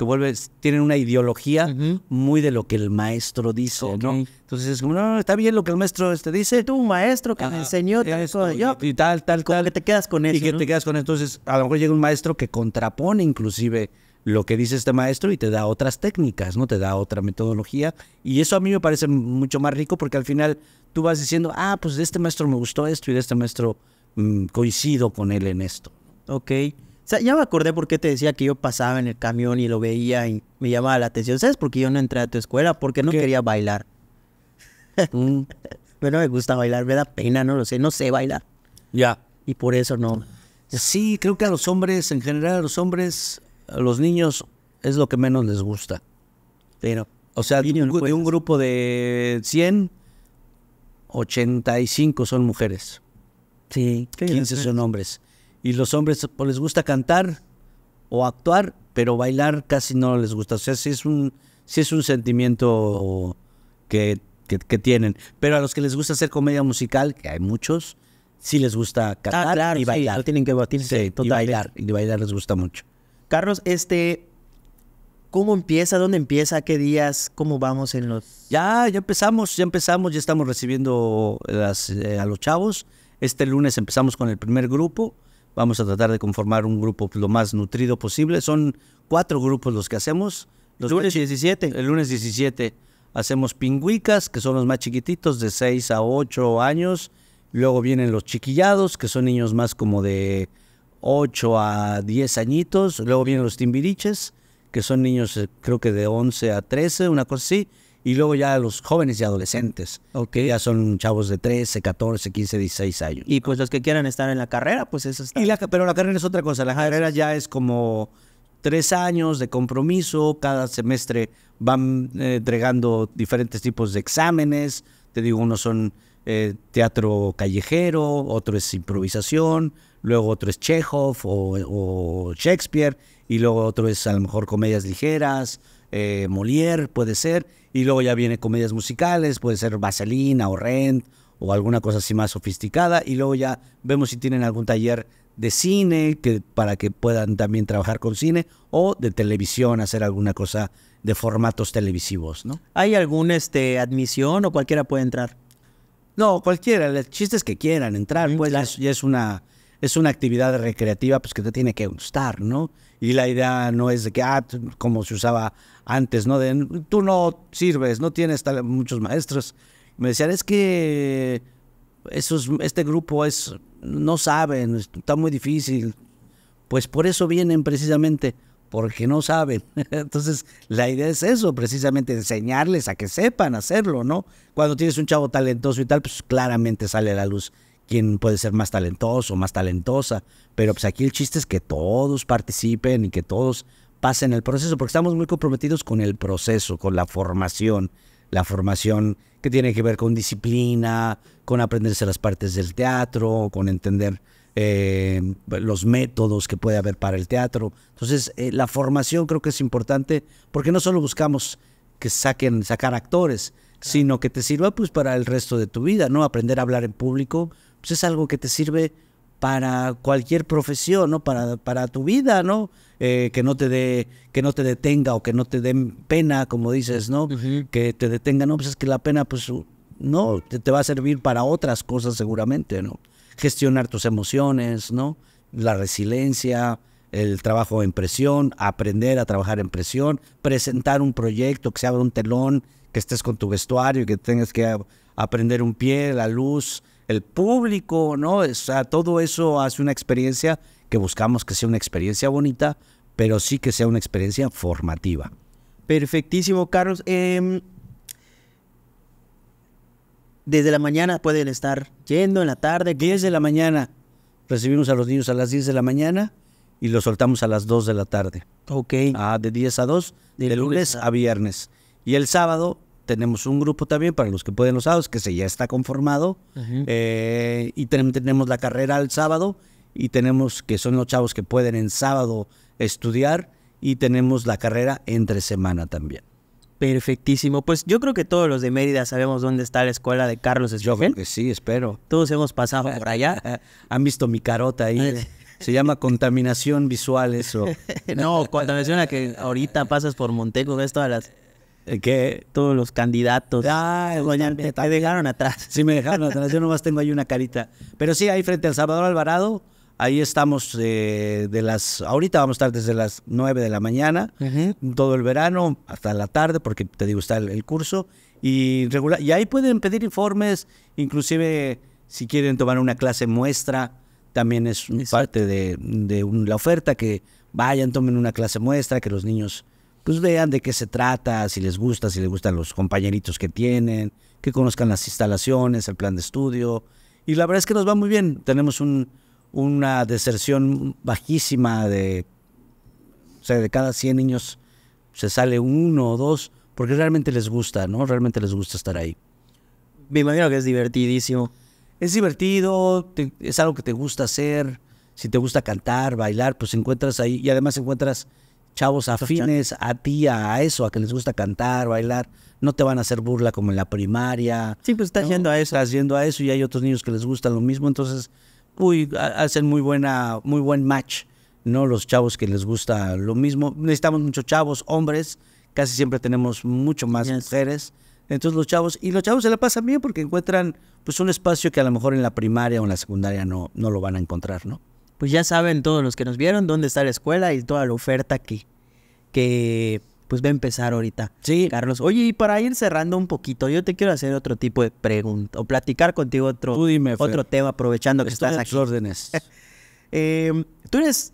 que vuelves, tienen una ideología muy de lo que el maestro dice, ¿no? Entonces es como, no, está bien lo que el maestro te este, dice. Tú, maestro que me enseñó eso, y tal, tal, tal. que te quedas con eso. Y que te quedas con eso. Entonces, a lo mejor llega un maestro que contrapone inclusive lo que dice este maestro y te da otras técnicas, ¿no? Te da otra metodología. Y eso a mí me parece mucho más rico porque al final tú vas diciendo, ah, pues de este maestro me gustó esto y de este maestro mm, coincido con él en esto. Ok ya me acordé por qué te decía que yo pasaba en el camión y lo veía y me llamaba la atención. ¿Sabes por qué yo no entré a tu escuela? Porque no quería bailar. Mm. Pero no me gusta bailar, me da pena, no lo sé, no sé bailar. Ya. Y por eso no. Sí, creo que a los hombres, en general, a los hombres, a los niños, es lo que menos les gusta. Pero. O sea, de un, de un grupo de 100, 85 son mujeres. Sí. 15 son hombres. Y los hombres pues, les gusta cantar o actuar, pero bailar casi no les gusta. O sea, sí es un, es un sentimiento que, tienen. Pero a los que les gusta hacer comedia musical, que hay muchos, sí les gusta ah, cantar y bailar. tienen que batirse y bailar. Y bailar les gusta mucho. Carlos, este, ¿Cómo empieza? ¿Dónde empieza? ¿Qué días? ¿Cómo vamos en los...? Ya, ya empezamos, ya empezamos, ya estamos recibiendo eh, a los chavos. Este lunes empezamos con el primer grupo. Vamos a tratar de conformar un grupo lo más nutrido posible. Son cuatro grupos los que hacemos. Los lunes 17. El lunes 17 hacemos pingüicas, que son los más chiquititos, de 6 a 8 años. Luego vienen los chiquillados, que son niños más como de 8 a 10 añitos. Luego vienen los timbiriches, que son niños eh, creo que de 11 a 13, una cosa así y luego ya los jóvenes y adolescentes, okay. ya son chavos de 13, 14, 15, 16 años. Y pues los que quieran estar en la carrera, pues eso está. Y la, pero la carrera es otra cosa, la carrera ya es como tres años de compromiso, cada semestre van eh, entregando diferentes tipos de exámenes, te digo, unos son eh, teatro callejero, otro es improvisación, luego otro es Chekhov o Shakespeare, y luego otro es a lo mejor comedias ligeras, eh, Molière, puede ser, y luego ya viene comedias musicales, puede ser Vaselina o Rent o alguna cosa así más sofisticada, y luego ya vemos si tienen algún taller de cine que, para que puedan también trabajar con cine o de televisión, hacer alguna cosa de formatos televisivos, ¿no? ¿Hay alguna este, admisión o cualquiera puede entrar? No, cualquiera, el chiste es que quieran entrar, mm, pues es, ya es una es una actividad recreativa pues que te tiene que gustar, ¿no? y la idea no es de que, ah, como se usaba antes, ¿no? De, tú no sirves, no tienes muchos maestros. Me decían, es que esos, este grupo es, no saben, está muy difícil. Pues por eso vienen precisamente, porque no saben. Entonces, la idea es eso, precisamente enseñarles a que sepan hacerlo, ¿no? Cuando tienes un chavo talentoso y tal, pues claramente sale a la luz quién puede ser más talentoso, más talentosa, pero pues aquí el chiste es que todos participen y que todos pasen el proceso, porque estamos muy comprometidos con el proceso, con la formación, la formación que tiene que ver con disciplina, con aprenderse las partes del teatro, con entender eh, los métodos que puede haber para el teatro. Entonces, eh, la formación creo que es importante porque no solo buscamos que saquen, sacar actores, sino que te sirva pues para el resto de tu vida, ¿no? Aprender a hablar en público, pues es algo que te sirve para cualquier profesión, ¿no? Para, para tu vida, ¿no? Eh, que no te dé, que no te detenga o que no te den pena, como dices, ¿no? Que te detenga, no, pues es que la pena, pues, no, te, va a servir para otras cosas seguramente, ¿no? Gestionar tus emociones, ¿no? La resiliencia, el trabajo en presión, aprender a trabajar en presión, presentar un proyecto, que se abra un telón, que estés con tu vestuario, que tengas que aprender un pie, la luz, el público, ¿no? O sea, todo eso hace una experiencia que buscamos que sea una experiencia bonita, pero sí que sea una experiencia formativa. Perfectísimo, Carlos. Em, desde la mañana pueden estar yendo, en la tarde. 10 de la mañana recibimos a los niños a las 10 de la mañana y los soltamos a las 2 de la tarde. Ok. Ah, de 10 a 2, de, lunes a viernes. Y el sábado tenemos un grupo también para los que pueden los sábados, que se ya está conformado. Eh, y tenemos la carrera al sábado y tenemos que son los chavos que pueden en sábado estudiar y tenemos la carrera entre semana también. Perfectísimo. Pues yo creo que todos los de Mérida sabemos dónde está la escuela de Carlos joven Yo sí, espero. Todos hemos pasado por allá. Han visto mi carota ahí. Se llama contaminación visual eso. no, contaminación a que ahorita pasas por Monteco, ves todas las eh, que todos los candidatos ah, dejaron atrás. Sí, me dejaron atrás. Yo nomás tengo ahí una carita. Pero sí, ahí frente al Salvador Alvarado, ahí estamos eh, de las. Ahorita vamos a estar desde las 9 de la mañana, todo el verano, hasta la tarde, porque te digo, está el, curso. Y, regular, y ahí pueden pedir informes, inclusive si quieren tomar una clase muestra, también es parte de, la oferta que vayan, tomen una clase muestra, que los niños pues vean de qué se trata, si les gusta, si les gustan los compañeritos que tienen, que conozcan las instalaciones, el plan de estudio. Y la verdad es que nos va muy bien. Tenemos una deserción bajísima de, o sea, de cada 100 niños se sale uno o dos, porque realmente les gusta, ¿no? Realmente les gusta estar ahí. Me imagino que es divertidísimo. Es divertido, es algo que te gusta hacer. Si te gusta cantar, bailar, pues encuentras ahí y además encuentras chavos afines a ti, a eso, a que les gusta cantar, bailar, no te van a hacer burla como en la primaria. Sí, pues estás haciendo yendo a eso. Estás yendo a eso y hay otros niños que les gusta lo mismo, entonces, uy, hacen muy buena, muy buen match, ¿no? Los chavos que les gusta lo mismo. Necesitamos muchos chavos, hombres, casi siempre tenemos mucho más mujeres. Entonces los chavos, y los chavos se la pasan bien porque encuentran pues un espacio que a lo mejor en la primaria o en la secundaria no, no lo van a encontrar, ¿no? pues ya saben todos los que nos vieron dónde está la escuela y toda la oferta que, que pues va a empezar ahorita. Sí. Carlos, oye, y para ir cerrando un poquito, yo te quiero hacer otro tipo de pregunta o platicar contigo otro, otro tema aprovechando que estás aquí. Em, tú eres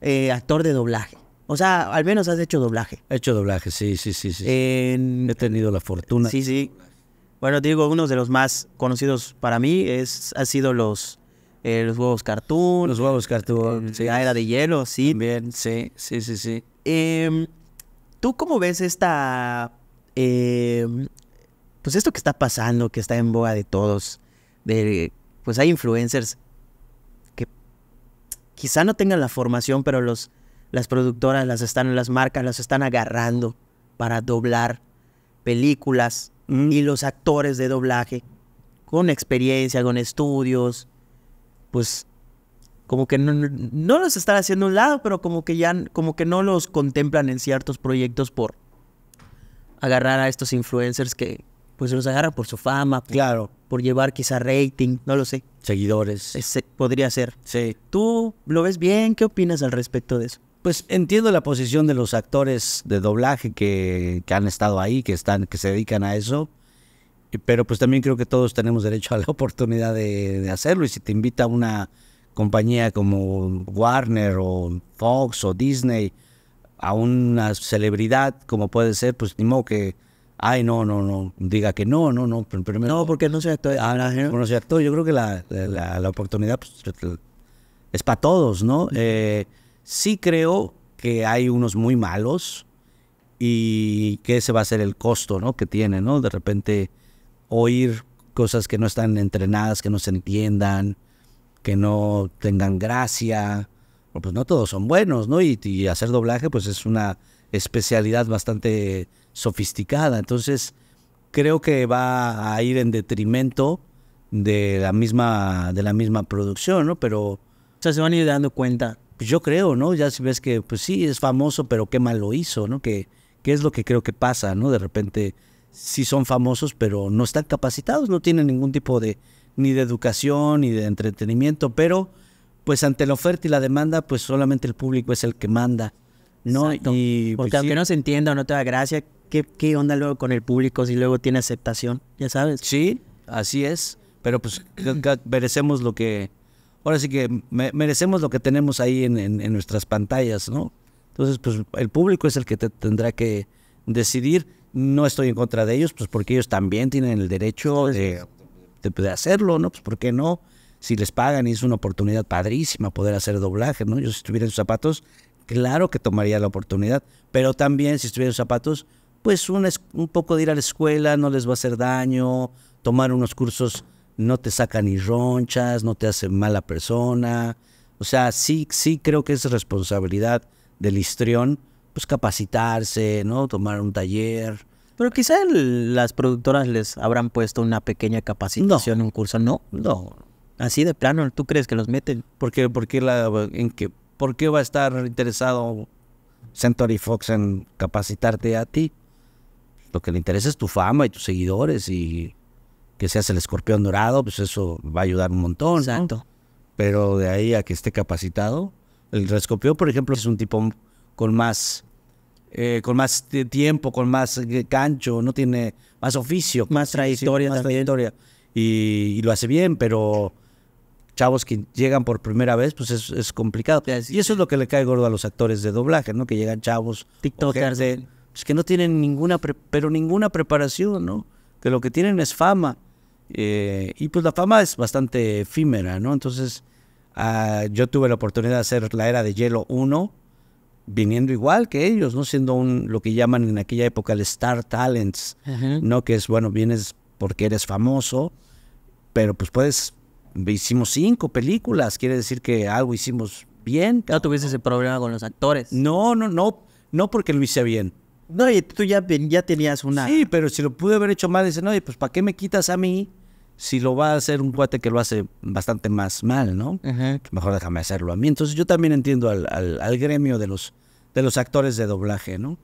eh, actor de doblaje. O sea, al menos has hecho doblaje. He hecho doblaje, sí, sí, sí. sí. He tenido la fortuna. Sí, sí. Bueno, digo, uno de los más conocidos para mí es, ha sido los eh, los huevos cartoon. Los huevos cartoon, eh, sí. era de hielo, sí. Bien, sí, sí, sí, sí. Em, ¿Tú cómo ves esta... Em, pues esto que está pasando, que está en boga de todos, de, pues hay influencers que quizá no tengan la formación, pero los, las productoras, las, están, en las marcas las están agarrando para doblar películas mm. y los actores de doblaje con experiencia, con estudios, pues como que no, los están haciendo a un lado, pero como que ya como que no los contemplan en ciertos proyectos por agarrar a estos influencers que pues los agarran por su fama, por, claro, por llevar quizá rating, no lo sé. Seguidores. Ese podría ser. Sí. ¿Tú lo ves bien? ¿Qué opinas al respecto de eso? Pues entiendo la posición de los actores de doblaje que, que han estado ahí, que están, que se dedican a eso, pero pues también creo que todos tenemos derecho a la oportunidad de, hacerlo. Y si te invita una compañía como Warner o Fox o Disney a una celebridad como puede ser, pues ni modo que, ay, no, no, no, diga que no, no, no. Primero, no, porque no sé actor. Ah, ah, yo creo que la, oportunidad pues, es para todos, ¿no? Eh, sí creo que hay unos muy malos y que ese va a ser el costo, ¿no? Que tiene, ¿no? De repente oír cosas que no están entrenadas, que no se entiendan, que no tengan gracia. Pues no todos son buenos, ¿no? Y, hacer doblaje, pues es una especialidad bastante sofisticada. Entonces, creo que va a ir en detrimento de la misma, de la misma producción, ¿no? Pero. O sea, se van a ir dando cuenta. Pues yo creo, ¿no? Ya si ves que, pues sí, es famoso, pero qué mal lo hizo, ¿no? Que, qué es lo que creo que pasa, ¿no? De repente sí son famosos, pero no están capacitados, no tienen ningún tipo de, ni de educación, ni de entretenimiento, pero pues ante la oferta y la demanda, pues solamente el público es el que manda, ¿no? Y, pues, Porque aunque no se entienda o no te da gracia, ¿qué, onda luego con el público si luego tiene aceptación? Ya sabes. Sí, así es, pero pues merecemos lo que, ahora sí que merecemos lo que tenemos ahí en, en, en nuestras pantallas, ¿no? Entonces, pues el público es el que te tendrá que decidir. No estoy en contra de ellos, pues porque ellos también tienen el derecho de, de, hacerlo, ¿no? Pues ¿por qué no? Si les pagan y es una oportunidad padrísima poder hacer doblaje, ¿no? Yo si estuviera en sus zapatos, claro que tomaría la oportunidad, pero también si estuviera en sus zapatos, pues un, poco de ir a la escuela no les va a hacer daño, tomar unos cursos no te saca ni ronchas, no te hace mala persona. O sea, sí, sí creo que es responsabilidad del histrión, pues capacitarse, ¿no? Tomar un taller, pero quizá las productoras les habrán puesto una pequeña capacitación, un curso. No, no. Así de plano, ¿tú crees que los meten? ¿Por qué, en ¿Por qué va a estar interesado Century Fox en capacitarte a ti? Lo que le interesa es tu fama y tus seguidores y que seas el escorpión dorado, pues eso va a ayudar un montón. Exacto. Pero de ahí a que esté capacitado, el escorpión, por ejemplo, es un tipo con más eh, con más tiempo, con más gancho, eh, no tiene más oficio. Más trayectoria. más trayectoria. Y, lo hace bien, pero chavos que llegan por primera vez, pues es, complicado. y eso es lo que le cae gordo a los actores de doblaje, ¿no? Que llegan chavos. TikTokers. Pues que no tienen ninguna, pero ninguna preparación, ¿no? Que lo que tienen es fama. Eh, y pues la fama es bastante efímera, ¿no? Entonces, ah, yo tuve la oportunidad de hacer La Era de Hielo 1 viniendo igual que ellos, ¿no? Siendo un, lo que llaman en aquella época el Star Talents, ¿no? Que es, bueno, vienes porque eres famoso, pero pues puedes, hicimos cinco películas, quiere decir que algo hicimos bien. No tuviste ese problema con los actores. No, no, no, no porque lo hice bien. No, y tú ya, ya tenías una... Sí, pero si lo pude haber hecho mal, no y pues ¿para qué me quitas a mí? si lo va a hacer un cuate que lo hace bastante más mal, ¿no? Mejor déjame hacerlo a mí. Entonces yo también entiendo al, gremio de los, de los actores de doblaje, ¿no?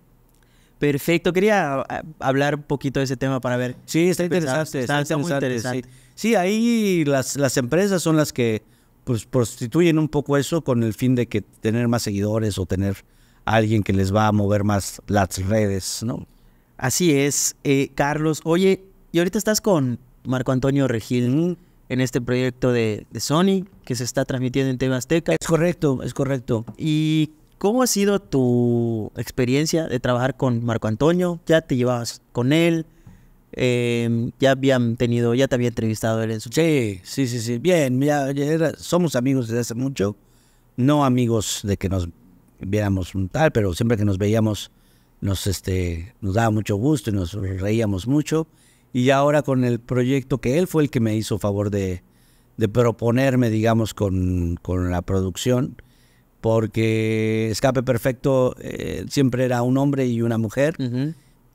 Perfecto, quería ah, hablar un poquito de ese tema para ver. Sí, está interesante. Está, muy interesante. Sí. ahí las, las empresas son las que pues, prostituyen un poco eso con el fin de que tener más seguidores o tener a alguien que les va a mover más las redes, ¿no? Así es, eh, Carlos. Oye, y ahorita estás con Marco Antonio Regil en este proyecto de, Sony que se está transmitiendo en TV Azteca. Es correcto, es correcto. ¿Y cómo ha sido tu experiencia de trabajar con Marco Antonio? ¿Ya te llevabas con él? Em, ya habían tenido, ya te había entrevistado él en su... Sí, sí, sí, sí. Bien, somos amigos desde hace mucho. No amigos de que nos viéramos un tal, pero siempre que nos veíamos nos este, daba mucho gusto y nos reíamos mucho y ahora con el proyecto que él fue el que me hizo favor de, proponerme, digamos, con, la producción, porque Escape Perfecto eh, siempre era un hombre y una mujer,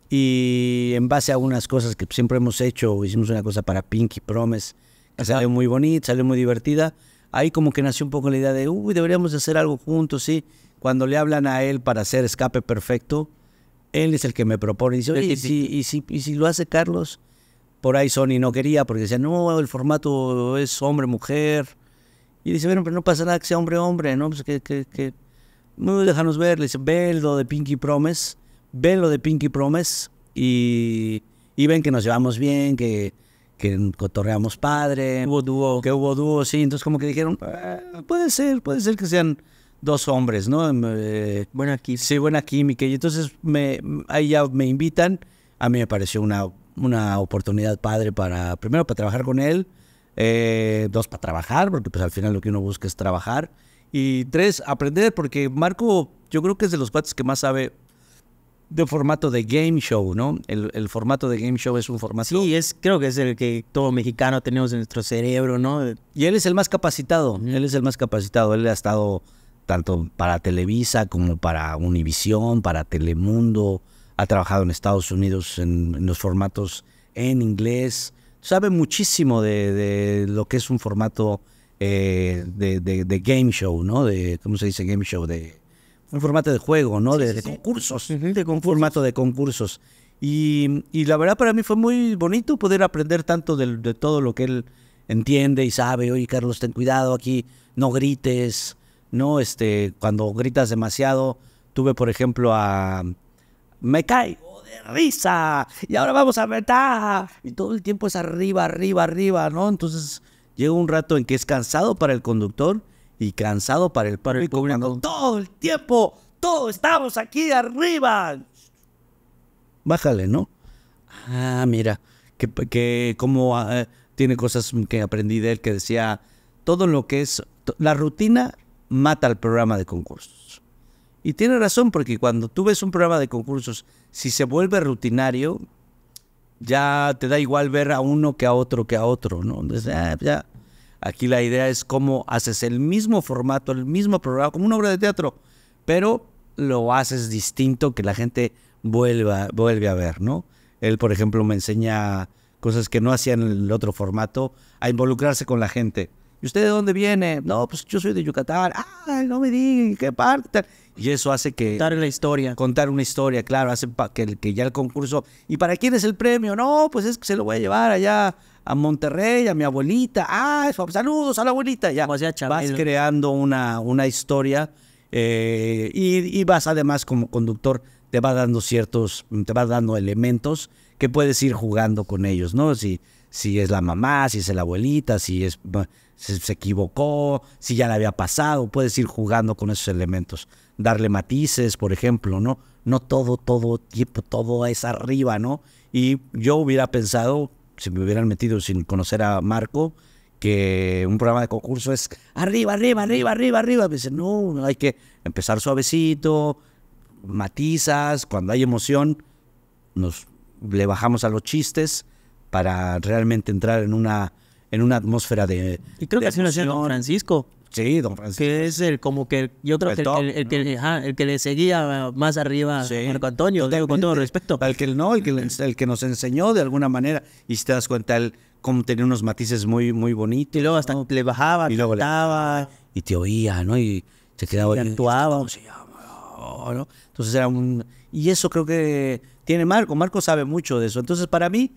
y en base a unas cosas que siempre hemos hecho, hicimos una cosa para Pinky Promise, que salió muy bonita, salió muy divertida, ahí como que nació un poco la idea de, uy, deberíamos hacer algo juntos, sí. Cuando le hablan a él para hacer Escape Perfecto, él es el que me propone. Y dice, ¿y, si, y si lo hace Carlos, por ahí Sony no quería porque decía, no, el formato es hombre-mujer. Y dice, bueno, pero no pasa nada que sea hombre-hombre, ¿no? Pues que, que, No, déjanos ver. Le dice, ve lo de Pinky Promise, ve lo de Pinky Promise y, y ven que nos llevamos bien, que, que cotorreamos padre. Hubo dúo. Que hubo dúo, sí. Entonces como que dijeron, ah, puede ser, puede ser que sean dos hombres, ¿no? Em, eh, buena química. Sí, buena química. Y entonces me, ahí ya me invitan. A mí me pareció una una oportunidad padre para, primero, para trabajar con él, eh, dos, para trabajar, porque pues al final lo que uno busca es trabajar, y tres, aprender, porque Marco yo creo que es de los cuates que más sabe de formato de game show, ¿no? El, formato de game show es un formato. Sí, es, creo que es el que todo mexicano tenemos en nuestro cerebro, ¿no? Y él es el más capacitado, él es el más capacitado, él ha estado tanto para Televisa como para Univisión, para Telemundo, ha trabajado en Estados Unidos en, los formatos en inglés, sabe muchísimo de, lo que es un formato eh, de, game show, ¿no? De, ¿Cómo se dice game show? De un formato de juego, ¿no? de, concursos, de concursos. formato de concursos. Y, la verdad para mí fue muy bonito poder aprender tanto de, todo lo que él entiende y sabe. Oye, Carlos, ten cuidado aquí, no grites, ¿no? Este, cuando gritas demasiado, tuve, por ejemplo, a me caigo de risa y ahora vamos a meter. Y todo el tiempo es arriba, arriba, arriba, ¿no? Entonces llega un rato en que es cansado para el conductor y cansado para el paro, todo el tiempo, todos estamos aquí arriba. Bájale, ¿no? Ah, mira, que, que como ah, tiene cosas que aprendí de él que decía, todo lo que es, la rutina mata al programa de concurso. Y tiene razón, porque cuando tú ves un programa de concursos, si se vuelve rutinario, ya te da igual ver a uno que a otro que a otro, ¿no? ya. Aquí la idea es cómo haces el mismo formato, el mismo programa, como una obra de teatro, pero lo haces distinto que la gente vuelva, vuelve a ver, ¿no? Él, por ejemplo, me enseña cosas que no hacían en el otro formato, a involucrarse con la gente. ¿Y usted de dónde viene? No, pues yo soy de Yucatán. Ay, no me digan, ¿qué parte? Y eso hace que... Contar la historia. Contar una historia, claro, hace que, que ya el concurso... ¿Y para quién es el premio? No, pues es que se lo voy a llevar allá a Monterrey, a mi abuelita. Ah, saludos a la abuelita. Ya vas creando una, una historia eh, y, vas además como conductor, te va dando ciertos, te va dando elementos que puedes ir jugando con ellos, ¿no? Si, si es la mamá, si es la abuelita, si es, se, se equivocó, si ya la había pasado, puedes ir jugando con esos elementos darle matices, por ejemplo, ¿no? No todo, todo, tiempo, todo es arriba, ¿no? Y yo hubiera pensado, si me hubieran metido sin conocer a Marco, que un programa de concurso es arriba, arriba, arriba, arriba, arriba. dice, no, hay que empezar suavecito, matizas, cuando hay emoción, nos le bajamos a los chistes para realmente entrar en una, en una atmósfera de. Y creo que así lo hacía Francisco. Sí, don Francisco. Que es el como que yo creo que, el, que le seguía más arriba a Marco Antonio, con todo respeto. Al que no, el que, el que nos enseñó de alguna manera. Y si te das cuenta, él como tenía unos matices muy, muy bonitos. Y luego hasta le bajaba, y luego cantaba. Y te oía, ¿no? Y se quedaba. Y actuaba. Oh, Entonces era un. Y eso creo que tiene Marco. Marco sabe mucho de eso. Entonces, para mí,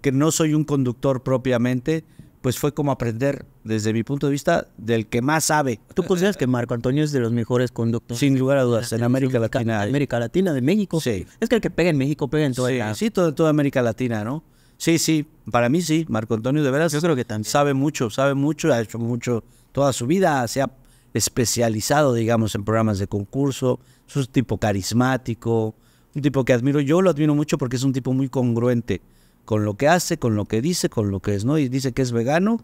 que no soy un conductor propiamente pues fue como aprender, desde mi punto de vista, del que más sabe. ¿Tú consideras que Marco Antonio es de los mejores conductores? Sin lugar a dudas, en América Latina. En América Latina, de México. Sí. Es que el que pega en México pega en toda sí, país. sí, toda, toda América Latina, ¿no? Sí, sí, para mí sí, Marco Antonio de veras. Yo creo que también. Sabe mucho, sabe mucho, ha hecho mucho toda su vida, se ha especializado, digamos, en programas de concurso, es un tipo carismático, un tipo que admiro, yo lo admiro mucho porque es un tipo muy congruente con lo que hace, con lo que dice, con lo que es, ¿no? Y dice que es vegano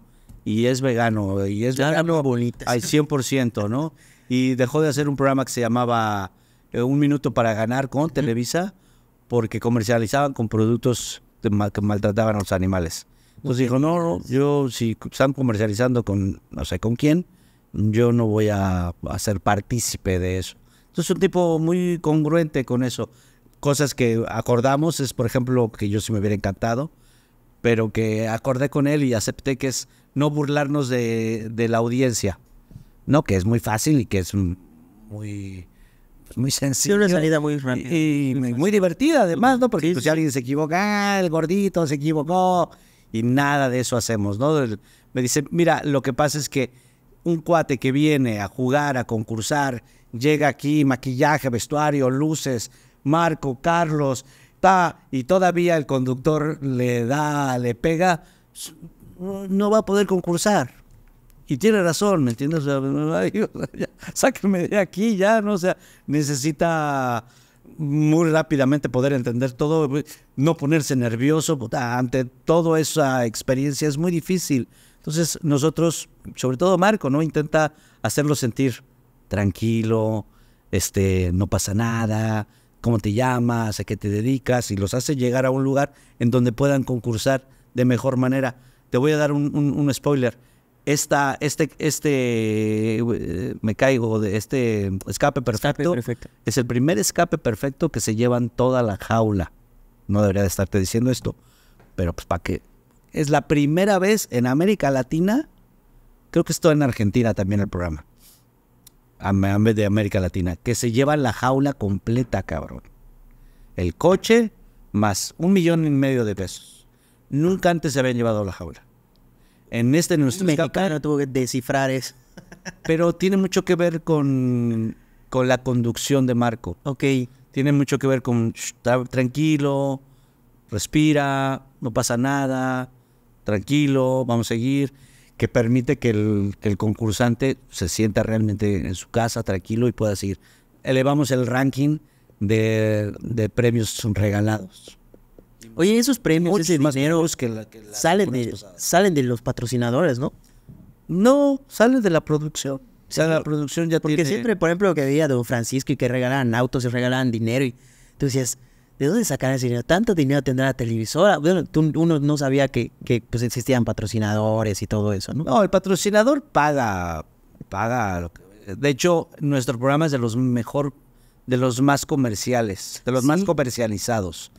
y es vegano, y es vegano bonitas. 100%, ¿no? Y dejó de hacer un programa que se llamaba eh, Un Minuto para Ganar con Televisa porque comercializaban con productos que maltrataban a los animales. Entonces dijo, no, yo si están comercializando con no sé con quién, yo no voy a, a ser partícipe de eso. Entonces un tipo muy congruente con eso cosas que acordamos es, por ejemplo, que yo sí me hubiera encantado, pero que acordé con él y acepté que es no burlarnos de, la audiencia, ¿no? Que es muy fácil y que es muy, pues, muy sencillo. una salida muy Y, muy, divertida además, ¿no? Porque si pues, alguien se equivoca, ah, el gordito se equivocó y nada de eso hacemos, ¿no? Me dice, mira, lo que pasa es que un cuate que viene a jugar, a concursar, llega aquí, maquillaje, vestuario, luces, Marco, Carlos, pa, y todavía el conductor le da, le pega, no va a poder concursar. Y tiene razón, ¿me entiendes? sáquenme de aquí ya, ¿no? O sea, necesita muy rápidamente poder entender todo, no ponerse nervioso pues, ante toda esa experiencia es muy difícil. Entonces nosotros, sobre todo Marco, ¿no? Intenta hacerlo sentir tranquilo, este, no pasa nada, cómo te llamas, a qué te dedicas, y los hace llegar a un lugar en donde puedan concursar de mejor manera. Te voy a dar un, spoiler. Esta, este, este, eh, me caigo de este escape perfecto, Es el primer escape perfecto que se llevan toda la jaula. No debería de estarte diciendo esto, pero pues para qué. Es la primera vez en América Latina, creo que esto en Argentina también el programa, de América Latina, que se lleva la jaula completa, cabrón. El coche más un millón y medio de pesos. Nunca antes se habían llevado la jaula. En este nuestro mexicano tuvo que descifrar eso. Pero tiene mucho que ver con, con la conducción de Marco. Ok. Tiene mucho que ver con tranquilo, respira, no pasa nada, tranquilo, vamos a seguir que permite que el, concursante se sienta realmente en su casa tranquilo y pueda seguir. Elevamos el ranking de, premios regalados. Oye, esos premios, más dinero, que la, salen, de, salen de los patrocinadores, ¿no? No, salen de la producción. O sea, la producción ya Porque siempre, por ejemplo, que veía Don Francisco y que regalaban autos y regalaban dinero y tú decías, ¿de dónde sacan ese dinero? ¿Tanto dinero tendrá la televisora? uno no sabía que, pues, existían patrocinadores y todo eso, ¿no? No, el patrocinador paga, paga. De hecho, nuestro programa es de los mejor, de los más comerciales, de los más comercializados.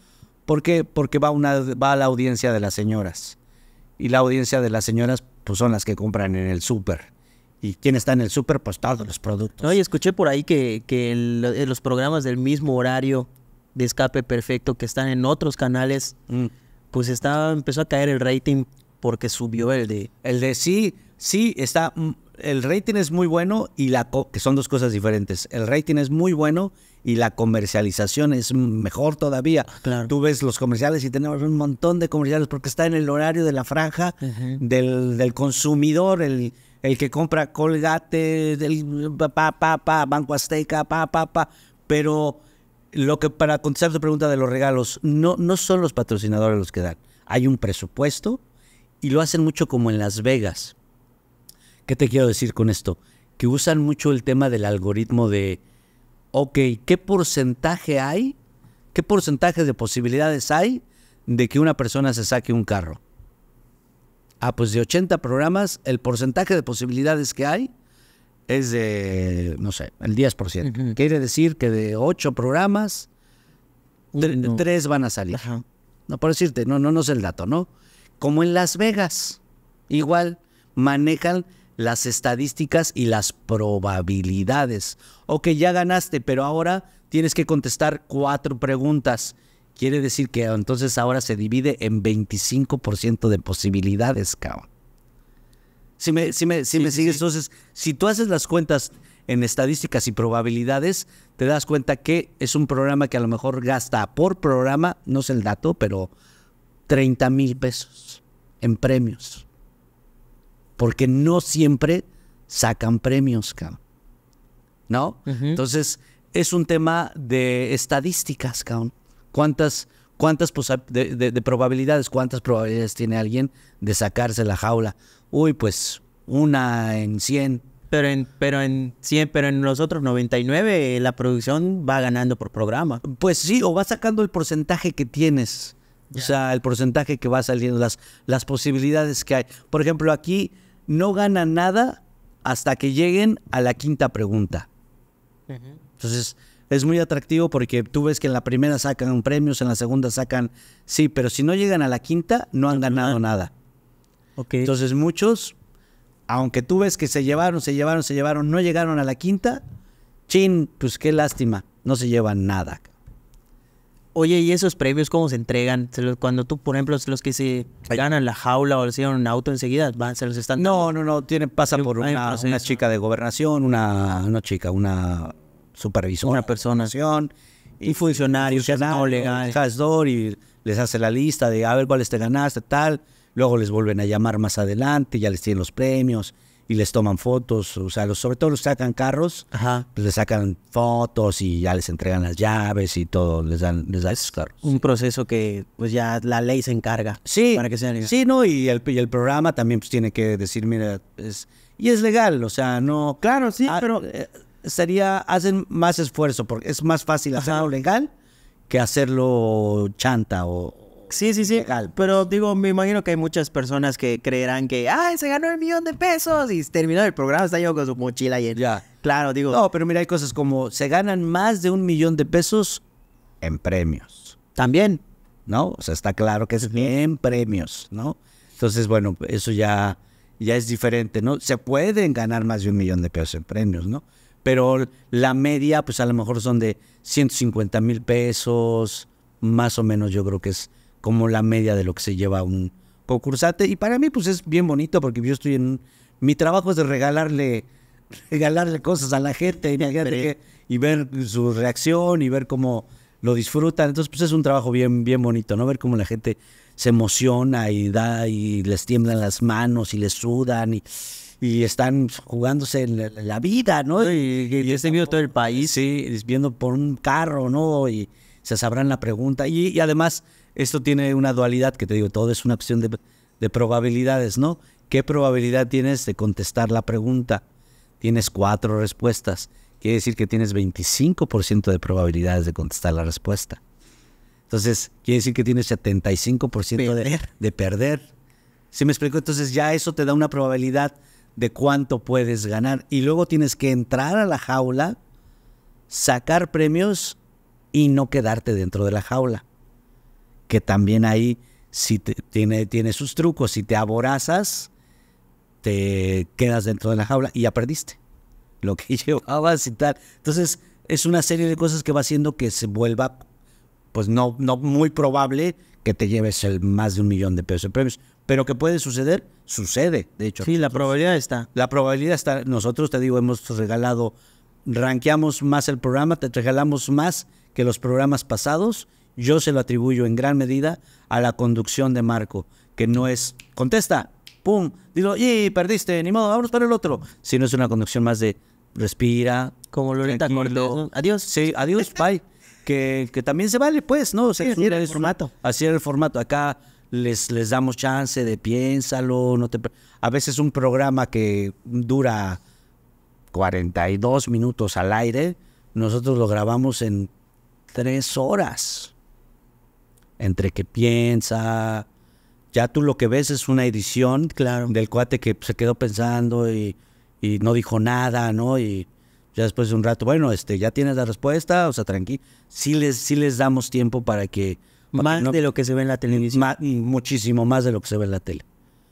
¿Por qué? Porque va, una, va a la audiencia de las señoras. Y la audiencia de las señoras pues, son las que compran en el súper. ¿Y quién está en el súper? Pues todos los productos. No, y escuché por ahí que, que los programas del mismo horario de escape perfecto que están en otros canales, mm. pues está, empezó a caer el rating porque subió el de... El de sí, sí, está... Mm, el rating es muy bueno y la... que son dos cosas diferentes. El rating es muy bueno y la comercialización es mejor todavía. Claro. Tú ves los comerciales y tenemos un montón de comerciales porque está en el horario de la franja del, consumidor, el, el que compra Colgate, del, pa, pa, pa, Banco Azteca, pa, pa, pa. Pero lo que para contestar tu pregunta de los regalos, no, no son los patrocinadores los que dan. Hay un presupuesto y lo hacen mucho como en Las Vegas. ¿Qué te quiero decir con esto? Que usan mucho el tema del algoritmo de, ok, ¿qué porcentaje hay? ¿Qué porcentaje de posibilidades hay de que una persona se saque un carro? Ah, pues de 80 programas, el porcentaje de posibilidades que hay es de, no sé, el 10%. Quiere decir que de ocho programas, tres van a salir. No, por decirte, no, no, no es el dato, ¿no? Como en Las Vegas, igual manejan las estadísticas y las probabilidades. Ok, ya ganaste, pero ahora tienes que contestar cuatro preguntas. Quiere decir que entonces ahora se divide en 25% de posibilidades, cabrón. Si me, sigues, entonces, si tú haces las cuentas en estadísticas y probabilidades, te das cuenta que es un programa que a lo mejor gasta por programa, no sé el dato, pero 30 mil pesos en premios. Porque no siempre sacan premios, cabrón. ¿No? Entonces, es un tema de estadísticas, cabrón. ¿Cuántas, cuántas de, probabilidades, cuántas probabilidades tiene alguien de sacarse la jaula? uy, pues una en 100. Pero en, pero en 100, pero en los otros 99 eh, la producción va ganando por programa. Pues sí, o va sacando el porcentaje que tienes. O sea, el porcentaje que va saliendo, las, las posibilidades que hay. Por ejemplo, aquí no ganan nada hasta que lleguen a la quinta pregunta. Entonces, es muy atractivo porque tú ves que en la primera sacan premios, en la segunda sacan, sí, pero si no llegan a la quinta, no han ganado nada. Entonces muchos, aunque tú ves que se llevaron, se llevaron, se llevaron, no llegaron a la quinta, chin, pues qué lástima, no se llevan nada. Oye, ¿y esos premios cómo se entregan? Cuando tú, por ejemplo, los que se ganan la jaula o se llevan un auto enseguida, van, se los están... No, no, no, pasa por una, pues, chica de gobernación, una, chica, una supervisora. Una persona. Y, funcionarios, funcionarios no y les hace la lista de a ver cuáles te ganaste, tal luego les vuelven a llamar más adelante, ya les tienen los premios y les toman fotos, o sea, los, sobre todo los sacan carros, Ajá. Pues les sacan fotos y ya les entregan las llaves y todo, les dan, les dan carros. Un proceso que pues ya la ley se encarga. Sí, para que sí, no, y el, el programa también pues tiene que decir, mira, es, y es legal, o sea, no. Claro, sí, ah, pero eh, sería, hacen más esfuerzo porque es más fácil hacerlo legal que hacerlo chanta o, Sí, sí, sí. Pues. Pero digo, me imagino que hay muchas personas que creerán que, ay, se ganó el millón de pesos y terminó el programa, está yo con su mochila y Ya. Claro, digo. No, pero mira, hay cosas como, se ganan más de un millón de pesos en premios. También. ¿No? O sea, está claro que es en premios, ¿no? Entonces, bueno, eso ya, ya es diferente, ¿no? Se pueden ganar más de un millón de pesos en premios, ¿no? Pero la media, pues a lo mejor son de 150 mil pesos, más o menos yo creo que es como la media de lo que se lleva un concursante. Y para mí, pues es bien bonito porque yo estoy en. Mi trabajo es de regalarle, regalarle cosas a la gente y, y ver su reacción y ver cómo lo disfrutan. Entonces, pues es un trabajo bien, bien bonito, ¿no? Ver cómo la gente se emociona y da y les tiemblan las manos y les sudan y, están jugándose la, la vida, ¿no? Y, y, todo el país. Sí, viendo por un carro, ¿no? Y se sabrán la pregunta. Y, y además esto tiene una dualidad que te digo, todo es una opción de, probabilidades, ¿no? ¿Qué probabilidad tienes de contestar la pregunta? Tienes cuatro respuestas. Quiere decir que tienes 25% de probabilidades de contestar la respuesta. Entonces, quiere decir que tienes 75% de, de perder. ¿Sí me explico? Entonces ya eso te da una probabilidad de cuánto puedes ganar. Y luego tienes que entrar a la jaula, sacar premios y no quedarte dentro de la jaula que también ahí si te, tiene, tiene sus trucos. Si te aborazas, te quedas dentro de la jaula y ya perdiste lo que llevabas y tal. Entonces, es una serie de cosas que va haciendo que se vuelva, pues no, no muy probable que te lleves el más de un millón de pesos de premios. Pero que puede suceder, sucede, de hecho. Sí, la probabilidad está. La probabilidad está. Nosotros, te digo, hemos regalado, ranqueamos más el programa, te regalamos más que los programas pasados yo se lo atribuyo en gran medida a la conducción de Marco, que no es contesta, pum, dilo, y perdiste, ni modo, vamos para el otro, Si no es una conducción más de respira, como Lorita, adiós. Sí, adiós, bye. Que, también se vale, pues, ¿no? O sea, así era el formato. Así el formato. Acá les, les damos chance de piénsalo, no te... A veces un programa que dura 42 minutos al aire, nosotros lo grabamos en tres horas entre que piensa. Ya tú lo que ves es una edición claro. del cuate que se quedó pensando y, no dijo nada, ¿no? Y ya después de un rato, bueno, este, ya tienes la respuesta, o sea, tranqui. Sí les, les damos tiempo para que... más de lo que se ve en la televisión. muchísimo más de lo que se ve en la tele.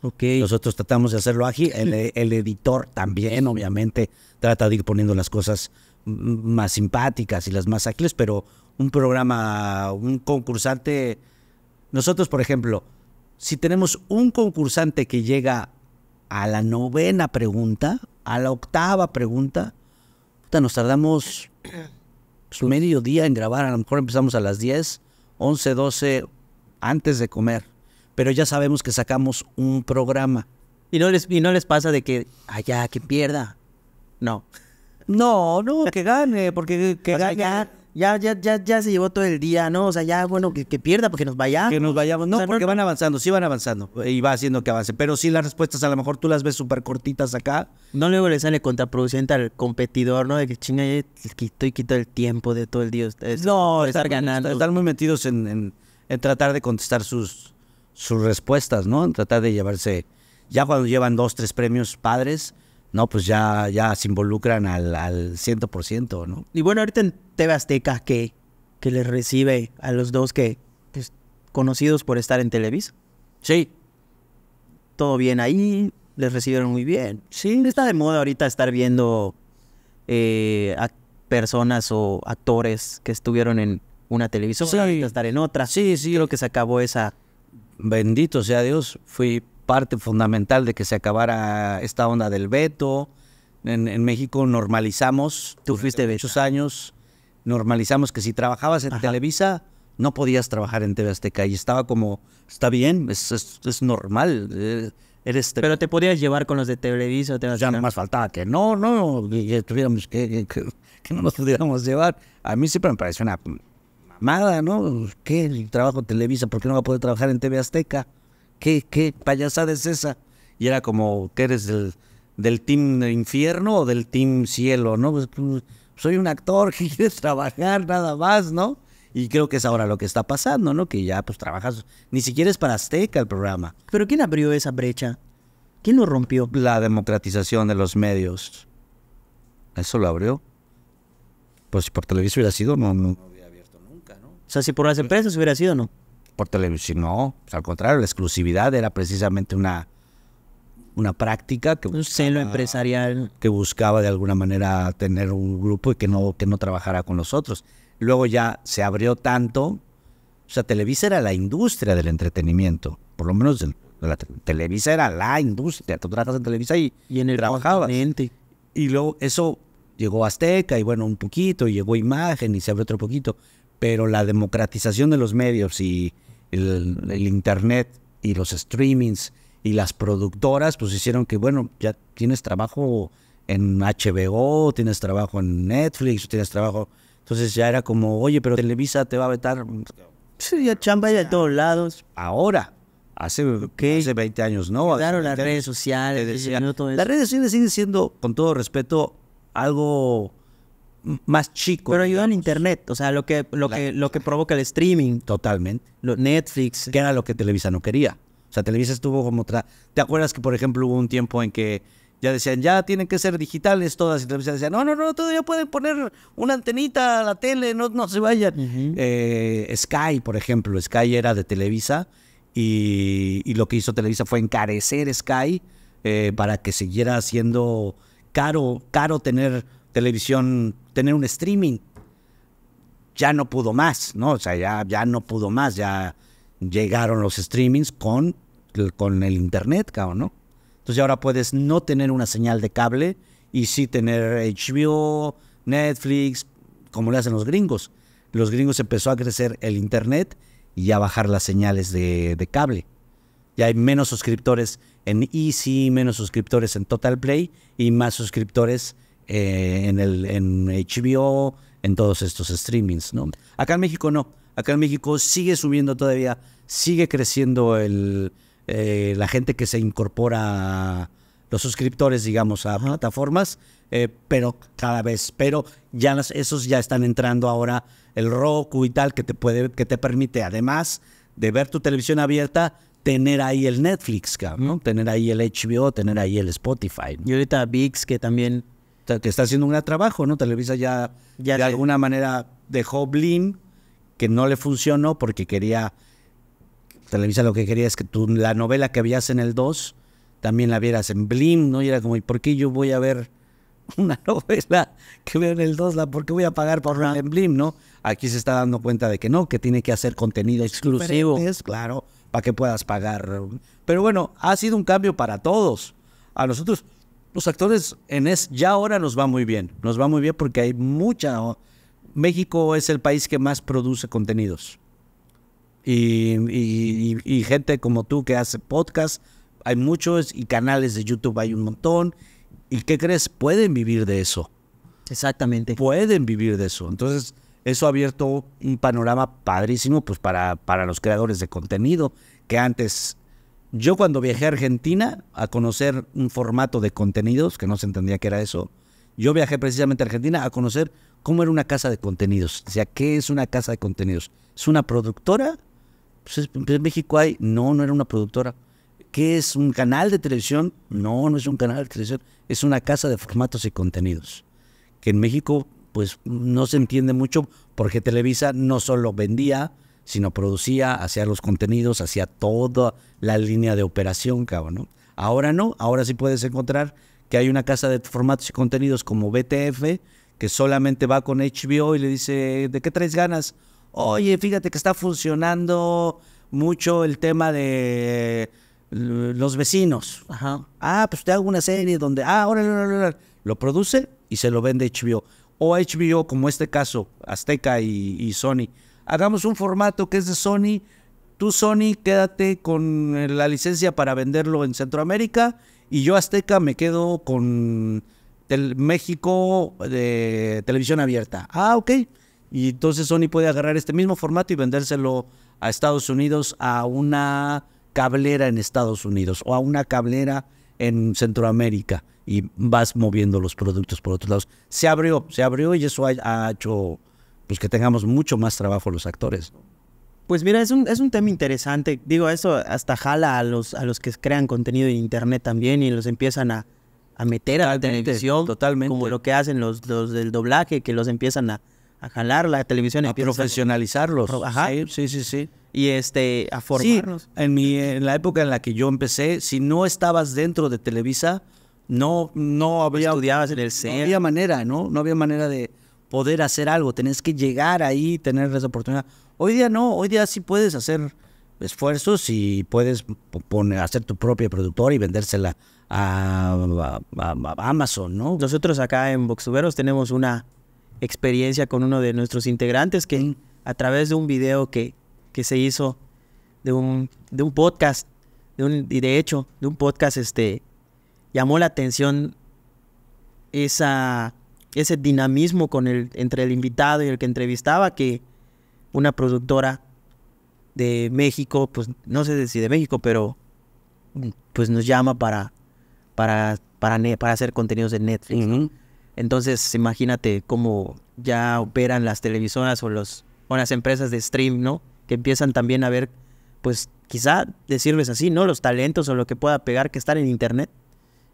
Okay. Nosotros tratamos de hacerlo ágil. El, el editor también, obviamente, trata de ir poniendo las cosas más simpáticas y las más ágiles, pero un programa, un concursante, nosotros por ejemplo, si tenemos un concursante que llega a la novena pregunta, a la octava pregunta, nos tardamos su pues, medio día en grabar, a lo mejor empezamos a las 10, 11, 12, antes de comer, pero ya sabemos que sacamos un programa. Y no les, y no les pasa de que, allá, que pierda. No. No, no, que gane, porque Ya, ya, ya, se llevó todo el día, ¿no? O sea, ya, bueno, que, pierda, porque nos vayamos. Que nos vayamos. No, porque van avanzando, sí van avanzando. Y va haciendo que avance. Pero sí las respuestas a lo mejor tú las ves súper cortitas acá. No luego le sale contraproducente al competidor, ¿no? De que chinga, ya quitó quito y quito el tiempo de todo el día. No, estar ganando. Están muy metidos en, tratar de contestar sus, sus respuestas, ¿no? En tratar de llevarse. Ya cuando llevan dos, tres premios padres, no, pues ya, ya se involucran al, al 100%, ¿no? Y bueno, ahorita en TV Azteca, que, que les recibe a los dos que, conocidos por estar en Televisa. Sí. Todo bien ahí, les recibieron muy bien. Sí. Está de moda ahorita estar viendo eh, a personas o actores que estuvieron en una televisión y estar en otra. Sí, sí. Creo que se acabó esa... Bendito sea Dios, fui parte fundamental de que se acabara esta onda del veto. En, México normalizamos, tú fuiste de muchos años, normalizamos que si trabajabas en Televisa, no podías trabajar en TV Azteca y estaba como, está bien, es, normal. Eh, eres Pero te podías llevar con los de Televisa Ya más faltaba que no, no, que, que, no nos pudiéramos llevar. A mí siempre me pareció una mamada, ¿no? ¿Qué? El trabajo en Televisa, ¿por qué no va a poder trabajar en TV Azteca? ¿qué, payasada es esa? Y era como, ¿qué eres del, del team infierno o del team cielo? ¿No? Pues, pues soy un actor que quieres trabajar nada más, ¿no? Y creo que es ahora lo que está pasando, ¿no? Que ya pues trabajas, ni siquiera es para Azteca el programa. Pero ¿quién abrió esa brecha? ¿Quién lo rompió? La democratización de los medios. Eso lo abrió. Pues si por televisión hubiera sido, no, no. no abierto nunca, ¿no? O sea, si por las empresas hubiera sido, no por televisión. No, pues, al contrario, la exclusividad era precisamente una, una práctica que un celo empresarial que buscaba de alguna manera tener un grupo y que no que no trabajara con los otros. Luego ya se abrió tanto, o sea, Televisa era la industria del entretenimiento, por lo menos la Televisa era la industria, tú trabajas en Televisa y, y en el trabajabas. Y luego eso llegó Azteca y bueno, un poquito, y llegó Imagen y se abrió otro poquito, pero la democratización de los medios y el, Internet y los streamings y las productoras, pues hicieron que, bueno, ya tienes trabajo en HBO, tienes trabajo en Netflix, tienes trabajo. Entonces ya era como, oye, pero Televisa te va a vetar. Sí, ya chamba de todos lados. Ahora, hace, ¿Qué? hace 20 años, ¿no? Claro, las redes sociales. las redes sociales siguen siendo, con todo respeto, algo más chico. Pero ayuda en internet, o sea, lo que, lo, que, lo que provoca el streaming. Totalmente. Netflix. Que era lo que Televisa no quería. O sea, Televisa estuvo como... otra... ¿Te acuerdas que, por ejemplo, hubo un tiempo en que ya decían, ya tienen que ser digitales todas. Y Televisa decía, no, no, no, todavía pueden poner una antenita a la tele, no, no se vayan. Eh, Sky, por ejemplo, Sky era de Televisa y, lo que hizo Televisa fue encarecer Sky eh, para que siguiera siendo caro, caro tener televisión tener un streaming. Ya no pudo más, ¿no? O sea, ya, ya no pudo más, ya llegaron los streamings con, con el internet, cabrón, ¿no? Entonces ahora puedes no tener una señal de cable y sí tener HBO, Netflix, como le hacen los gringos. Los gringos empezó a crecer el internet y a bajar las señales de, cable. Ya hay menos suscriptores en Easy, menos suscriptores en Total Play y más suscriptores eh, en, el, en HBO, en todos estos streamings. ¿no? Acá en México no. Acá en México sigue subiendo todavía, sigue creciendo el, eh, la gente que se incorpora, los suscriptores, digamos, a plataformas, eh, pero cada vez, pero ya esos ya están entrando ahora el Roku y tal, que te, puede, que te permite, además de ver tu televisión abierta, tener ahí el Netflix, ¿no? tener ahí el HBO, tener ahí el Spotify. Y ahorita VIX, que también que está haciendo un gran trabajo, ¿no? Televisa ya, ya de alguna manera dejó Blim, que no le funcionó porque quería, Televisa lo que quería es que tú, la novela que veías en el 2 también la vieras en Blim, ¿no? Y era como, ¿y por qué yo voy a ver una novela que veo en el 2? ¿Por qué voy a pagar por en Blim, no? Aquí se está dando cuenta de que no, que tiene que hacer contenido exclusivo. Claro, para que puedas pagar. Pero bueno, ha sido un cambio para todos. A nosotros, los actores en es, ya ahora nos va muy bien, nos va muy bien porque hay mucha... México es el país que más produce contenidos. Y, gente como tú que hace podcast, hay muchos y canales de YouTube hay un montón. ¿Y qué crees? Pueden vivir de eso. Exactamente. Pueden vivir de eso. Entonces, eso ha abierto un panorama padrísimo pues para, para los creadores de contenido que antes yo cuando viajé a Argentina a conocer un formato de contenidos, que no se entendía que era eso, yo viajé precisamente a Argentina a conocer cómo era una casa de contenidos. O sea, ¿qué es una casa de contenidos? ¿Es una productora? Pues, pues en México hay, no, no era una productora. ¿Qué es un canal de televisión? No, no es un canal de televisión, es una casa de formatos y contenidos. Que en México, pues no se entiende mucho porque Televisa no solo vendía, sino producía, hacía los contenidos, hacía toda la línea de operación, cabrón. ¿no? Ahora no, ahora sí puedes encontrar que hay una casa de formatos y contenidos como BTF que solamente va con HBO y le dice, ¿de qué traes ganas? Oye, fíjate que está funcionando mucho el tema de eh, los vecinos. Ajá. Ah, pues te hago una serie donde, ah, órale, Lo produce y se lo vende HBO. O HBO, como este caso, Azteca y Sony, hagamos un formato que es de Sony. Tú, Sony, quédate con eh, la licencia para venderlo en Centroamérica y yo, Azteca, me quedo con el México de televisión abierta. Ah, ok. Y entonces Sony puede agarrar este mismo formato y vendérselo a Estados Unidos a una cablera en Estados Unidos o a una cablera en Centroamérica y vas moviendo los productos por otros lados. Se abrió, se abrió y eso ha hecho pues que tengamos mucho más trabajo los actores. Pues mira, es un, es un tema interesante. Digo, eso hasta jala a los, a los que crean contenido en internet también y los empiezan a, meter a la televisión. Totalmente. Como lo que hacen los, los del doblaje, que los empiezan a, a jalar la televisión. A profesionalizarlos. ajá. Sí, sí, sí. Y este, a formarlos. Sí, en, mi, en la época en la que yo empecé, si no estabas dentro de Televisa, no, no había... Estudiabas en el CEA. No e había manera, ¿no? No había manera de poder hacer algo, tenés que llegar ahí, tener esa oportunidad. Hoy día no, hoy día sí puedes hacer esfuerzos y puedes poner, hacer tu propia productor y vendérsela a, Amazon, ¿no? Nosotros acá en Boxuberos tenemos una experiencia con uno de nuestros integrantes que a través de un video que, que se hizo de un, de un podcast, de un, y de hecho, de un podcast, este, llamó la atención esa ese dinamismo con el, entre el invitado y el que entrevistaba que una productora de México, pues no sé si de México, pero mm, pues nos llama para, para, para, para hacer contenidos de Netflix. Entonces, imagínate cómo ya operan las televisoras o, los, o las empresas de stream, ¿no? Que empiezan también a ver, pues quizá decirles así, ¿no? Los talentos o lo que pueda pegar que están en Internet.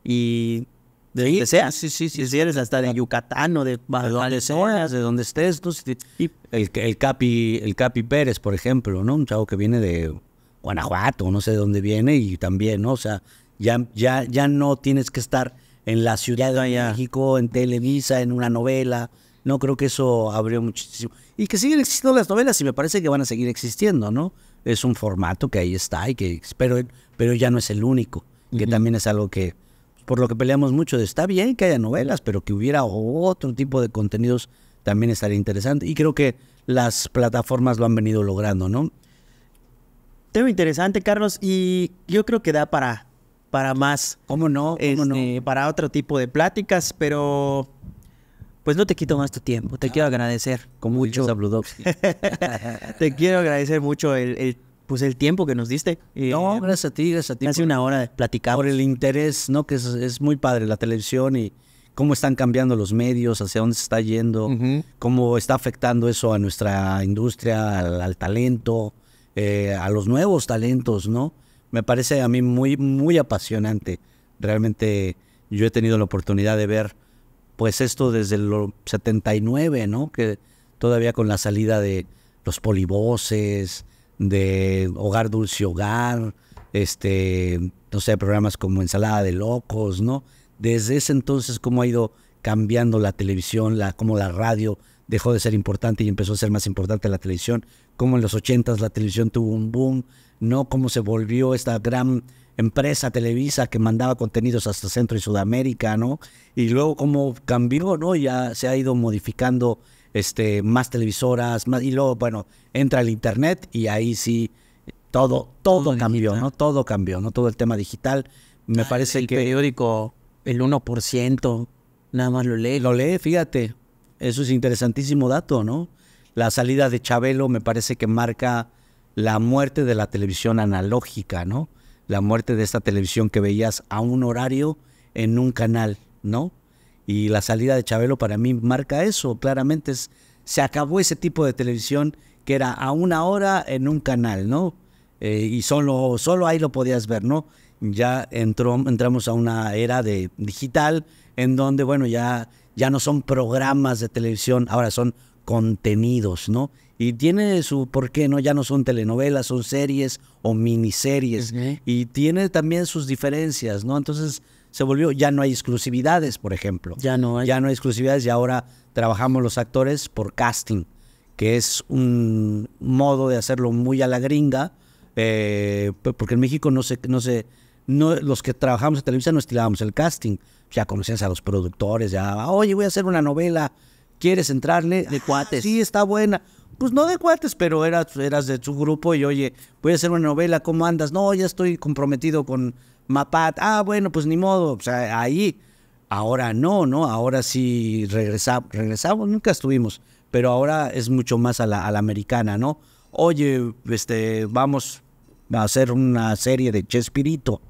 Y de Sí, sí, sí. Si eres hasta de Yucatán o de, de donde estés. Tú, el, Capi, el Capi Pérez, por ejemplo, ¿no? Un chavo que viene de Guanajuato, no sé de dónde viene, y también, ¿no? O sea, ya, ya, ya no tienes que estar en la Ciudad de México, en Televisa, en una novela. No creo que eso abrió muchísimo. Y que siguen existiendo las novelas y me parece que van a seguir existiendo, ¿no? Es un formato que ahí está y que espero, pero ya no es el único, que también es algo que por lo que peleamos mucho de está bien que haya novelas, pero que hubiera otro tipo de contenidos también estaría interesante. Y creo que las plataformas lo han venido logrando, ¿no? Tema interesante, Carlos, y yo creo que da para, para más. ¿Cómo no? Este, para otro tipo de pláticas, pero pues no te quito más tu tiempo. Te ah. quiero agradecer. Con mucho. te quiero agradecer mucho el pues el tiempo que nos diste. no, eh, gracias a ti, gracias a ti. Hace una hora platicamos. Por el interés, ¿no? Que es, muy padre la televisión y cómo están cambiando los medios, hacia dónde se está yendo, cómo está afectando eso a nuestra industria, al, talento, eh, a los nuevos talentos, ¿no? Me parece a mí muy, muy apasionante. Realmente yo he tenido la oportunidad de ver, pues esto desde el 79, ¿no? Que todavía con la salida de los polivoces, de Hogar Dulce Hogar, este, no sé, programas como Ensalada de Locos, ¿no? Desde ese entonces, cómo ha ido cambiando la televisión, la, cómo la radio dejó de ser importante y empezó a ser más importante la televisión, cómo en los 80 la televisión tuvo un boom, ¿no? Cómo se volvió esta gran empresa Televisa que mandaba contenidos hasta Centro y Sudamérica, ¿no? Y luego cómo cambió, ¿no? Ya se ha ido modificando este, más televisoras, más, y luego, bueno, entra el Internet y ahí sí todo, todo, cambió, ¿no? Todo cambió, ¿no? Todo el tema digital. Me parece que. El periódico, el 1%, nada más lo lee. Lo lee, fíjate. Eso es interesantísimo dato, ¿no? La salida de Chabelo me parece que marca la muerte de la televisión analógica, ¿no? La muerte de esta televisión que veías a un horario en un canal, ¿no? Y la salida de Chabelo para mí marca eso, claramente se acabó ese tipo de televisión que era a una hora en un canal, ¿no? Eh, y solo, solo ahí lo podías ver, ¿no? Ya entramos a una era de digital en donde, bueno, ya, ya no son programas de televisión, ahora son contenidos, ¿no? Y tiene su por qué, ¿no? Ya no son telenovelas, son series o miniseries. Y tiene también sus diferencias, ¿no? Entonces, se volvió, ya no hay exclusividades, por ejemplo. Ya no hay. Ya no hay exclusividades y ahora trabajamos los actores por casting, que es un modo de hacerlo muy a la gringa, eh, porque en México no sé no sé no, los que trabajamos en televisión no estilábamos el casting, ya conocías a los productores, ya, oye, voy a hacer una novela, ¿quieres entrarle? De cuates. sí, está buena. Pues no de cuates, pero eras, eras de tu grupo y oye, voy a hacer una novela, ¿cómo andas? No, ya estoy comprometido con Mapat, ah, bueno, pues ni modo, o sea, ahí. Ahora no, ¿no? Ahora sí regresamos, nunca estuvimos, pero ahora es mucho más a la, americana, ¿no? Oye, este, vamos a hacer una serie de Chespirito.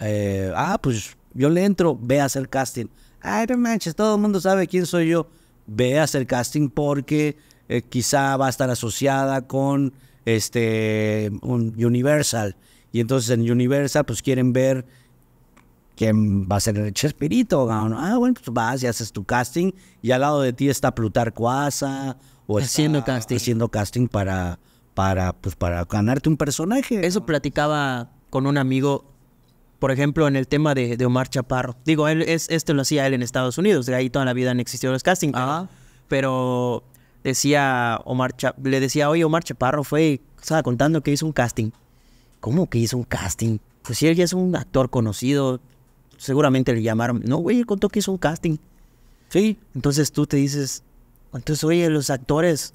Eh, ah, pues yo le entro, ve a hacer casting. Ay, no manches, todo el mundo sabe quién soy yo. Ve a hacer casting porque eh, quizá va a estar asociada con este un Universal y entonces en Universal, pues quieren ver quién va a ser el Chespirito. Ah, bueno, pues vas y haces tu casting. Y al lado de ti está Plutarco Asa. O haciendo casting. Haciendo casting para, para, pues, para ganarte un personaje. Eso platicaba con un amigo, por ejemplo, en el tema de, Omar Chaparro. Digo, él es, esto lo hacía él en Estados Unidos. De ahí toda la vida han existido los castings. Pero ah. decía Omar le decía, oye, Omar Chaparro fue, estaba contando que hizo un casting. ¿Cómo que hizo un casting? Pues si él ya es un actor conocido, seguramente le llamaron. No, güey, él contó que hizo un casting. Sí. Entonces tú te dices, entonces, oye, los actores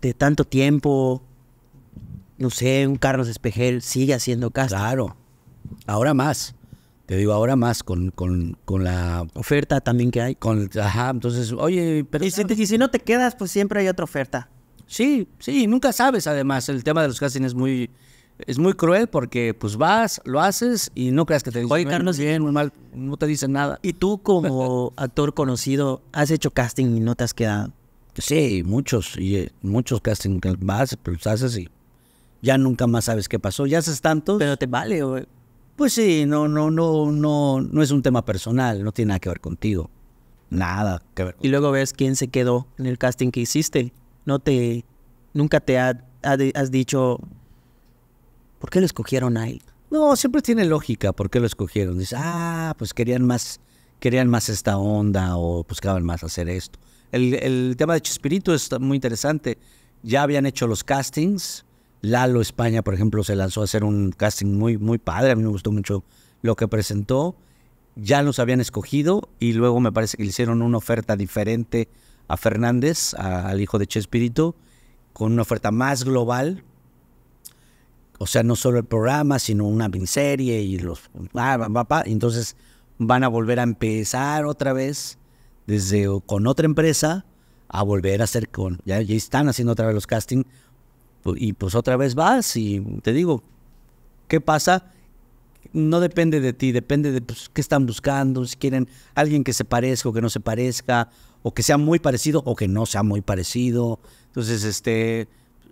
de tanto tiempo, no sé, un Carlos Espejel sigue haciendo casting. Claro. Ahora más. Te digo, ahora más con, con, con la... Oferta también que hay. Con, ajá, entonces, oye, pero... Y si, y si no te quedas, pues siempre hay otra oferta. Sí, sí, nunca sabes además. El tema de los castings es muy, es muy cruel porque pues vas, lo haces y no creas que te dicen Oye, Carlos, bien, muy mal, no te dicen nada. ¿Y tú como actor conocido has hecho casting y no te has quedado? Sí, muchos, y eh, muchos casting vas, pero pues, haces y ya nunca más sabes qué pasó. Ya haces tantos. Pero te vale, Pues sí, no, no, no, no, no es un tema personal, no tiene nada que ver contigo. Nada que ver. Y luego ves quién se quedó en el casting que hiciste. No te, nunca te has dicho, ¿Por qué lo escogieron ahí? No, siempre tiene lógica por qué lo escogieron. Dice, ah, pues querían más, querían más esta onda o buscaban más hacer esto. El, tema de Chespirito es muy interesante. Ya habían hecho los castings. Lalo España, por ejemplo, se lanzó a hacer un casting muy, muy padre. A mí me gustó mucho lo que presentó. Ya los habían escogido y luego me parece que le hicieron una oferta diferente a Fernández, al hijo de Chespirito, con una oferta más global o sea, no solo el programa, sino una miniserie y los... Ah, va, entonces van a volver a empezar otra vez desde con otra empresa a volver a hacer con... Ya, están haciendo otra vez los castings y pues otra vez vas y te digo, ¿qué pasa? No depende de ti, depende de pues, qué están buscando, si quieren alguien que se parezca o que no se parezca, o que sea muy parecido o que no sea muy parecido. Entonces, este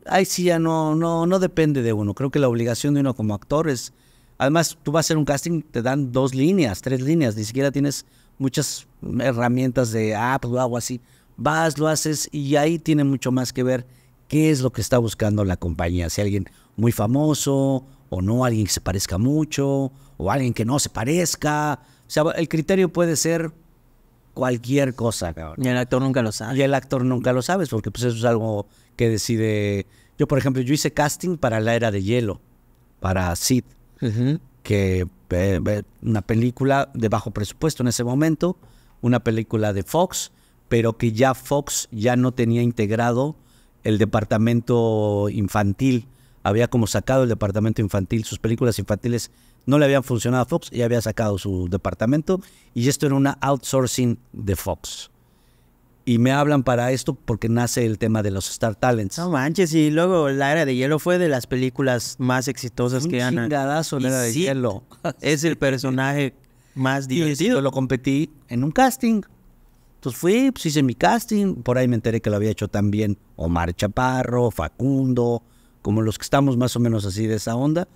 ahí sí ya no, no, no depende de uno. Creo que la obligación de uno como actor es, además tú vas a hacer un casting, te dan dos líneas, tres líneas, ni siquiera tienes muchas herramientas de, ah, pues lo hago así. Vas, lo haces y ahí tiene mucho más que ver qué es lo que está buscando la compañía. Si alguien muy famoso o no, alguien que se parezca mucho o alguien que no se parezca. O sea, el criterio puede ser cualquier cosa, cabrón. Y el actor nunca lo sabe. Y el actor nunca lo sabes porque pues eso es algo que decide. Yo, por ejemplo, yo hice casting para La Era de Hielo, para Sid, que eh, eh, una película de bajo presupuesto en ese momento, una película de Fox, pero que ya Fox ya no tenía integrado el departamento infantil. Había como sacado el departamento infantil, sus películas infantiles no le habían funcionado a Fox y había sacado su departamento y esto era una outsourcing de Fox y me hablan para esto porque nace el tema de los Star Talents. No manches, y luego La Era de Hielo fue de las películas más exitosas que han. hecho. chingadazo Era de Hielo. Es el personaje más divertido. Yo lo competí en un casting. Entonces fui, pues hice mi casting. Por ahí me enteré que lo había hecho también Omar Chaparro, Facundo, como los que estamos más o menos así de esa onda.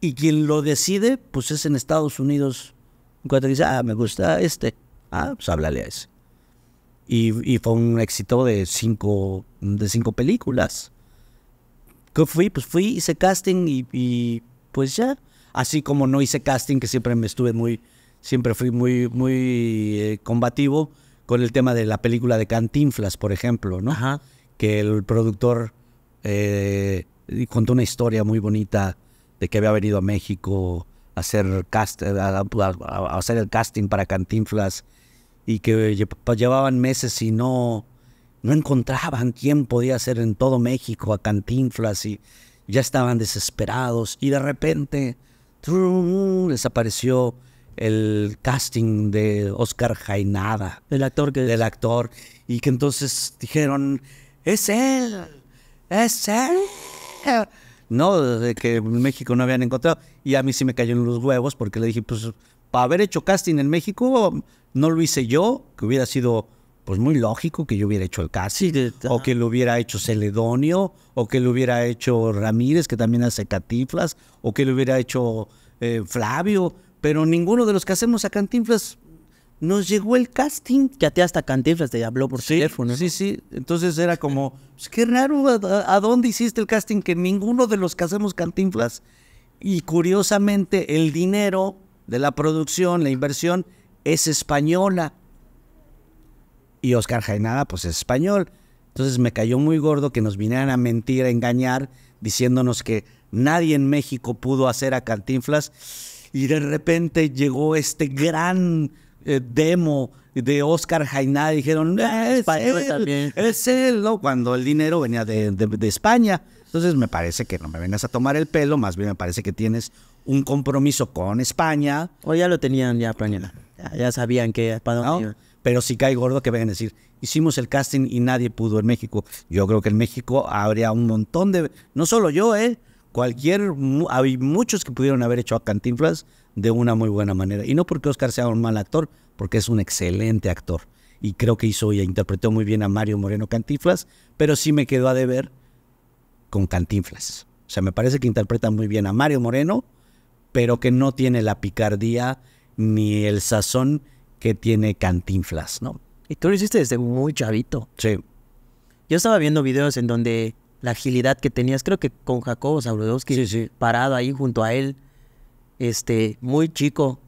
Y quien lo decide, pues es en Estados Unidos. Un dice, ah, me gusta este. Ah, pues háblale a ese. Y, fue un éxito de cinco, de cinco películas. ¿Qué fui? Pues fui, hice casting y, pues ya. Así como no hice casting, que siempre me estuve muy, siempre fui muy, muy eh, combativo con el tema de la película de Cantinflas, por ejemplo, ¿no? Que el productor eh, contó una historia muy bonita de que había venido a México a hacer, a hacer el casting para Cantinflas y que llevaban meses y no, no encontraban quién podía ser en todo México a Cantinflas y ya estaban desesperados y de repente les apareció el casting de Oscar Jainada. El actor que... Del actor. Y que entonces dijeron, es él, es él. No, de que en México no habían encontrado. Y a mí sí me cayeron los huevos porque le dije, pues, para haber hecho casting en México, no lo hice yo, que hubiera sido pues muy lógico que yo hubiera hecho el casting. o que lo hubiera hecho Celedonio, o que lo hubiera hecho Ramírez, que también hace catiflas, o que lo hubiera hecho eh, Flavio, pero ninguno de los que hacemos a Cantinflas nos llegó el casting. Que te hasta Cantinflas te habló por teléfono. Sí, sí, entonces era como, pues, qué raro, ¿a, dónde hiciste el casting? Que ninguno de los que hacemos Cantinflas. Y curiosamente, el dinero de la producción, la inversión, es española. Y Oscar Jainada pues es español. Entonces me cayó muy gordo que nos vinieran a mentir, a engañar, diciéndonos que nadie en México pudo hacer a Cantinflas. Y de repente llegó este gran eh, demo de Oscar Jainada. Dijeron, es, él, también. es él, Cuando el dinero venía de, España. Entonces me parece que no me vengas a tomar el pelo, más bien me parece que tienes un compromiso con España. O ya lo tenían ya planeado. Ya, sabían que Pero si cae gordo, que vengan a decir, hicimos el casting y nadie pudo en México. Yo creo que en México habría un montón de... No solo yo, ¿eh? Cualquier... Hay muchos que pudieron haber hecho a Cantinflas de una muy buena manera. Y no porque Oscar sea un mal actor, porque es un excelente actor. Y creo que hizo y interpretó muy bien a Mario Moreno Cantinflas, pero sí me quedó a deber con Cantinflas. O sea, me parece que interpreta muy bien a Mario Moreno, pero que no tiene la picardía ni el sazón que tiene Cantinflas, ¿no? Y tú lo hiciste desde muy chavito. Sí. Yo estaba viendo videos en donde la agilidad que tenías, creo que con Jacobo Zabrudowski, parado ahí junto a él, este, muy chico,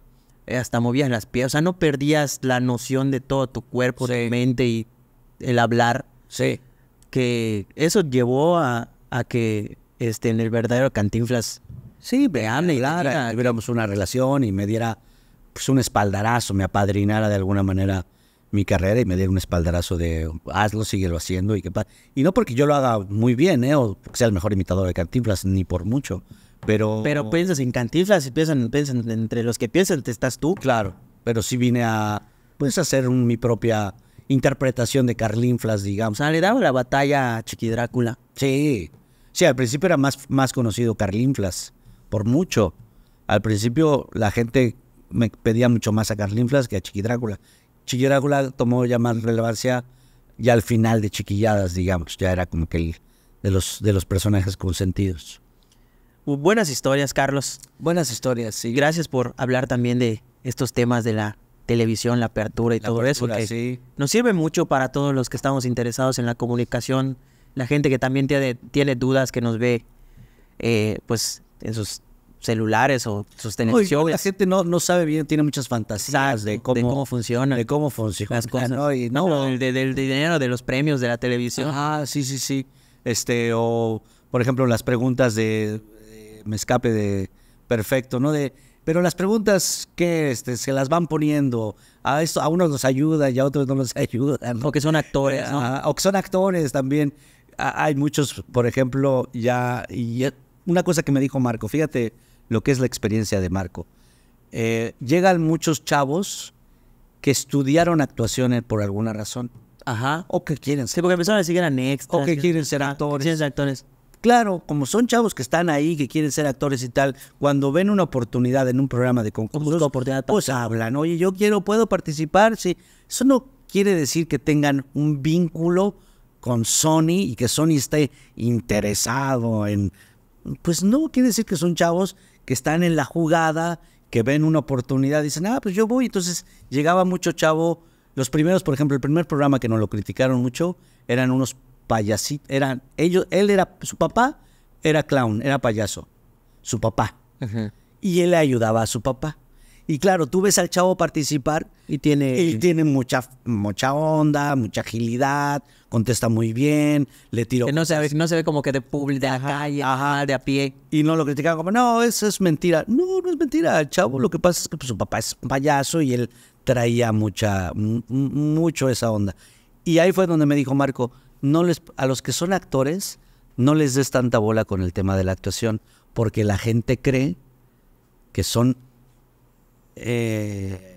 eh, hasta movías las piernas, o sea, no perdías la noción de todo tu cuerpo, de tu mente y el hablar. Sí. Que eso llevó a, a que este, en el verdadero Cantinflas. Sí, vean y tuviéramos una relación y me diera pues, un espaldarazo, me apadrinara de alguna manera mi carrera y me diera un espaldarazo de hazlo, síguelo haciendo y que Y no porque yo lo haga muy bien, ¿eh? o sea el mejor imitador de Cantinflas, ni por mucho, pero... Pero piensas en Cantinflas y piensan, piensan entre los que piensan te estás tú. Claro, pero sí vine a, Puedes hacer mi propia interpretación de Carlinflas, digamos. O ah, le daba la batalla a Chiqui Drácula. Sí, sí, al principio era más, más conocido Carlinflas, por mucho. Al principio la gente me pedía mucho más a Carlinflas que a Chiqui Drácula. Chiqui Drácula tomó ya más relevancia ya al final de Chiquilladas, digamos. Ya era como que el de los, de los personajes consentidos. Uh, buenas historias, Carlos. Buenas historias, y Gracias por hablar también de estos temas de la televisión, la apertura y todo eso. Que sí. Nos sirve mucho para todos los que estamos interesados en la comunicación, la gente que también tiene, tiene dudas, que nos ve eh, pues en sus celulares o sostenición. La gente no, no sabe bien, tiene muchas fantasías de cómo, funciona. De cómo funciona las cosas. ¿no? el del dinero, de los premios, de la televisión. Ah, sí, sí, sí. Este, o, por ejemplo, las preguntas de, me escape de perfecto, ¿no? De, pero las preguntas que este, se las van poniendo, a, esto, a unos nos ayuda y a otros no nos ayudan. ¿no? O que son actores, o que son actores también. hay muchos, por ejemplo, ya, y una cosa que me dijo Marco, fíjate, lo que es la experiencia de Marco. Eh, llegan muchos chavos que estudiaron actuaciones eh, por alguna razón. Ajá. O que quieren ser. Sí, porque empezaron a decir que eran extras. O que, ah, quieren ser actores. Claro, como son chavos que están ahí, que quieren ser actores y tal, cuando ven una oportunidad en un programa de concurso... pues hablan, oye, yo quiero, puedo participar, sí. Eso no quiere decir que tengan un vínculo con Sony y que Sony esté interesado en... Pues no, quiere decir que son chavos que están en la jugada, que ven una oportunidad, dicen, ah, pues yo voy. Entonces llegaba mucho chavo. Los primeros, por ejemplo, el primer programa que nos lo criticaron mucho, eran unos payasitos, eran ellos, él era, su papá era clown, era payaso, su papá. Y él le ayudaba a su papá. Y claro, tú ves al chavo participar y tiene... tiene mucha, mucha onda, mucha agilidad, contesta muy bien, le tiro... Que no se, ve, no se ve como que de, de calle, de a pie. Y no lo critican como, no, eso es mentira. No, no es mentira, el chavo. Lo que pasa es que pues, su papá es payaso y él traía mucha, mucho esa onda. Y ahí fue donde me dijo Marco, no les, a los que son actores, no les des tanta bola con el tema de la actuación, porque la gente cree que son eh,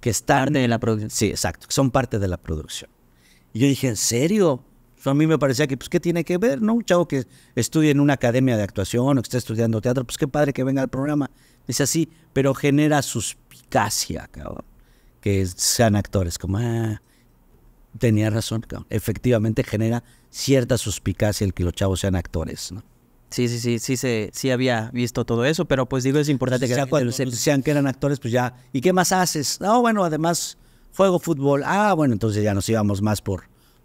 que están en la producción. Sí, exacto, que son parte de la producción. Y yo dije, ¿en serio? a mí me parecía que, pues, ¿qué tiene que ver? ¿No? Un chavo que estudia en una academia de actuación o que está estudiando teatro, pues qué padre que venga al programa. Dice así, pero genera suspicacia, cabrón. Que sean actores, como, ah, tenía razón, cabrón. Efectivamente genera cierta suspicacia el que los chavos sean actores, ¿no? Sí, sí, sí, sí, se, sí había visto todo eso, pero pues digo, es importante que... cuando sean que eran actores, pues ya, ¿y qué más haces? No, bueno, además juego fútbol. Ah, bueno, entonces ya nos íbamos más por,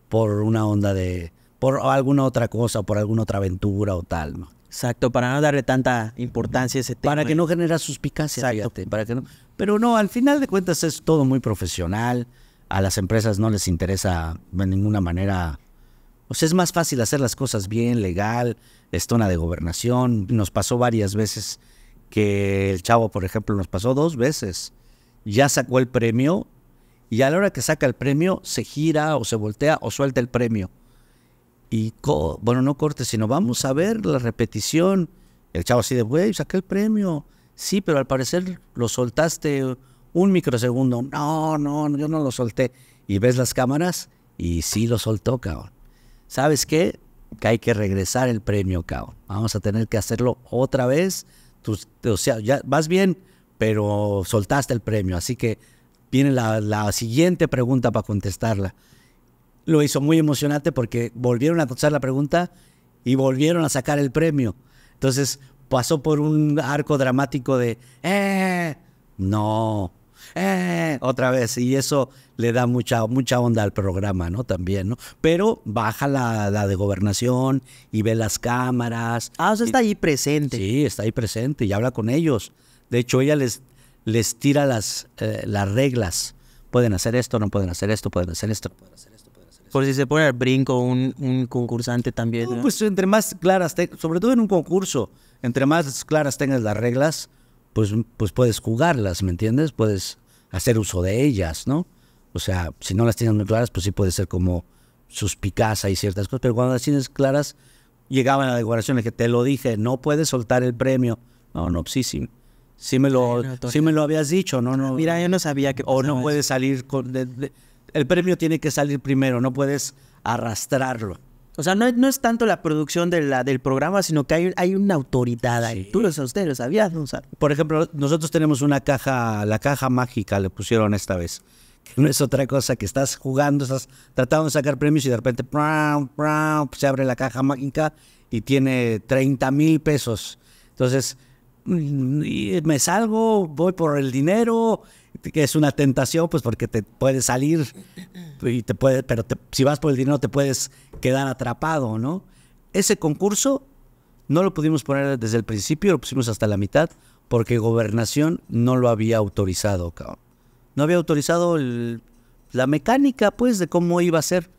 por una onda de... por alguna otra cosa, por alguna otra aventura o tal, ¿no? Exacto, para no darle tanta importancia a ese tema. Para que no genera suspicacia, Exacto. para que no... Pero no, al final de cuentas es todo muy profesional, a las empresas no les interesa de ninguna manera... O pues, sea, es más fácil hacer las cosas bien, legal, es de gobernación. Nos pasó varias veces que el chavo, por ejemplo, nos pasó dos veces. Ya sacó el premio y a la hora que saca el premio se gira o se voltea o suelta el premio. Y bueno, no corte, sino vamos a ver la repetición. El chavo así de, güey, saqué el premio. Sí, pero al parecer lo soltaste un microsegundo. No, no, yo no lo solté. Y ves las cámaras y sí lo soltó, cabrón. ¿Sabes qué? que hay que regresar el premio, cabrón. Vamos a tener que hacerlo otra vez. Tú, o sea, ya vas bien, pero soltaste el premio. Así que viene la, la siguiente pregunta para contestarla. Lo hizo muy emocionante porque volvieron a contestar la pregunta y volvieron a sacar el premio. Entonces pasó por un arco dramático de, ¡eh! No, eh, otra vez. Y eso le da mucha, mucha onda al programa, ¿no? También, ¿no? Pero baja la, de gobernación y ve las cámaras. Ah, o sea, está ahí presente. Sí, está ahí presente y habla con ellos. De hecho, ella les, les tira las, eh, las reglas. Pueden hacer esto, no pueden hacer esto, pueden hacer esto, pueden hacer esto. Por si se pone al brinco un, concursante también. pues entre más claras, sobre todo en un concurso, entre más claras tengas las reglas, pues, pues puedes jugarlas, ¿me entiendes? Puedes hacer uso de ellas, ¿no? O sea, si no las tienes muy claras, pues sí puede ser como suspicaz y ciertas cosas, pero cuando las tienes claras, llegaba a la declaración que te lo dije, no puedes soltar el premio. No, no, pues sí, sí. Sí me lo, sí, me lo habías dicho, no, no. Mira, yo no sabía que... O no puedes salir con... el premio tiene que salir primero, no puedes arrastrarlo. O sea, no, es tanto la producción de la, del programa, sino que hay, hay una autoridad ahí. Tú lo, usted lo sabías, Por ejemplo, nosotros tenemos una caja, la caja mágica le pusieron esta vez. no es otra cosa que estás jugando, estás tratando de sacar premios y de repente se abre la caja mágica y tiene 30 mil pesos. Entonces, mm, me salgo, voy por el dinero que es una tentación, pues porque te puedes salir, y te puede, pero si vas por el dinero te puedes quedar atrapado, ¿no? Ese concurso no lo pudimos poner desde el principio, lo pusimos hasta la mitad, porque Gobernación no lo había autorizado, cabrón. No había autorizado la mecánica, pues, de cómo iba a ser.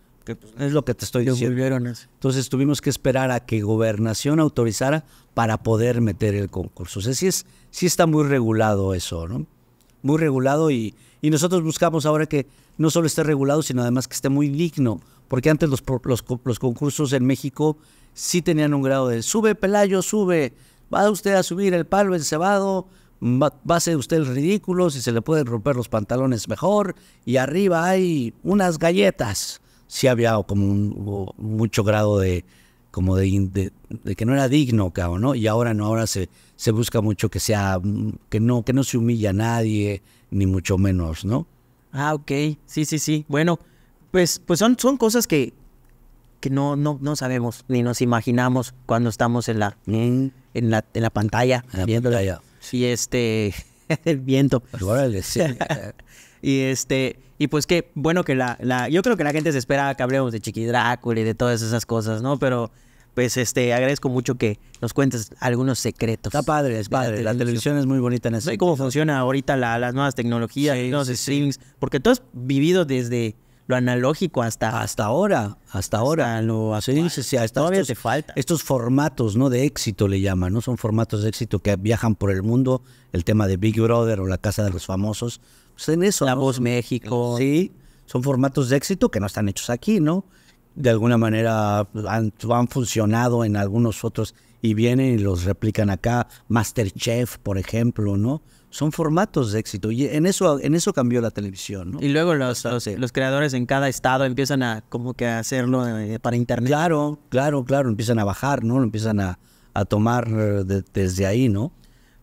es lo que te estoy diciendo. Entonces tuvimos que esperar a que gobernación autorizara para poder meter el concurso. O sea, es, sí está muy regulado eso, ¿no? muy regulado y, nosotros buscamos ahora que no solo esté regulado, sino además que esté muy digno, porque antes los, los, los concursos en México sí tenían un grado de sube Pelayo, sube, va usted a subir el palo encebado, va, va a ser usted el ridículo, si se le pueden romper los pantalones mejor, y arriba hay unas galletas. Sí había como un, mucho grado de, como de, que no era digno, cabrón, ¿no? Y ahora no, ahora se, se busca mucho que sea, mm, que no, que no se humilla a nadie, ni mucho menos, ¿no? Ah, ok, sí, sí, sí. Bueno, pues, pues son, son cosas que, que no, no, no sabemos ni nos imaginamos cuando estamos en la, mm. la, pantalla. En la este, el viento. Y este, y pues qué bueno que la, la yo creo que la gente se esperaba que hablemos de Chiqui Drácula y de todas esas cosas, ¿no? Pero pues este, agradezco mucho que nos cuentes algunos secretos. Está padre, es padre. La televisión. es muy bonita en eso. cómo funciona ahorita las nuevas tecnologías, los sí, streamings, porque tú has vivido desde lo analógico hasta... Hasta ahora, hasta, ahora. Lo hasta todavía estos, falta. Estos formatos, ¿no? De éxito le llaman, ¿no? Son formatos de éxito que viajan por el mundo. El tema de Big Brother o la Casa de los Famosos pues, en eso. La Voz México. Sí, son formatos de éxito que no están hechos aquí, ¿no? De alguna manera han, funcionado en algunos otros y vienen y los replican acá. Masterchef, por ejemplo, ¿no? son formatos de éxito y en eso en eso cambió la televisión ¿no? y luego los, los, creadores en cada estado empiezan a como que hacerlo eh, para internet claro claro claro empiezan a bajar no empiezan a, tomar eh, desde ahí no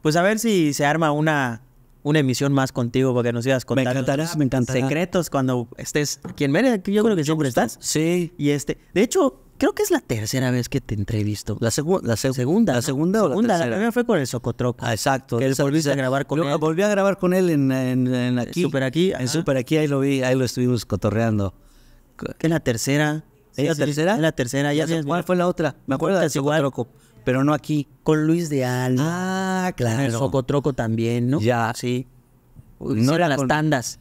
pues a ver si se arma una una emisión más contigo porque nos ibas contando. Me encantará, Secretos cuando estés aquí en yo creo que siempre estás. Sí. Y este, de hecho, creo que es la tercera vez que te entrevisto. La, la segunda. La segunda o la segunda, tercera. La primera fue con el Socotroco. Ah, exacto. Que volviste a grabar con él. Volví a grabar con él en, en, aquí. Super aquí. En Super aquí, ahí lo vi, ahí lo estuvimos cotorreando. ¿En la tercera? ¿En la tercera? ¿Es la tercera? Es la tercera. Ya ¿Cuál fue la otra? Me acuerdo de Socotroco pero no aquí, con Luis de Alma. Ah, claro. El Jocotroco también, ¿no? Ya. Sí. No eran las tandas.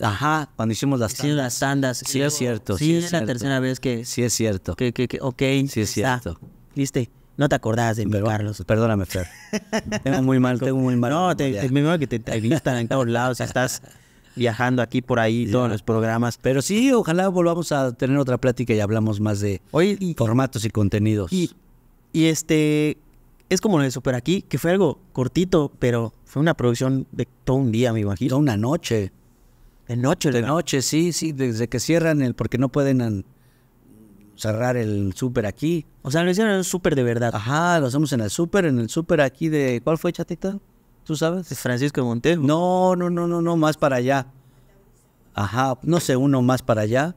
Ajá, cuando hicimos las hicimos tandas. las tandas. Sí, es cierto. Sí, es, la tercera vez que... Sí es cierto. Que, que, que ok. Sí es cierto. ¿Viste? No te acordabas de mí, Carlos. Perdóname, Fer. tengo muy mal, tengo muy mal. No, te, te, me que te vistan en todos lados. Estás viajando aquí por ahí, todos los programas. Pero sí, ojalá volvamos a tener otra plática y hablamos más de formatos y contenidos. Y y este, es como lo de Super Aquí, que fue algo cortito, pero fue una producción de todo un día, me imagino. una noche. De noche. De noche, sí, sí, desde que cierran el, porque no pueden cerrar el Super Aquí. O sea, lo hicieron en el Super de verdad. Ajá, lo hacemos en el Super, en el Super Aquí de, ¿cuál fue, chatita? ¿Tú sabes? Es Francisco Montejo. No, no, no, no, no, más para allá. Ajá, no sé, uno más para allá.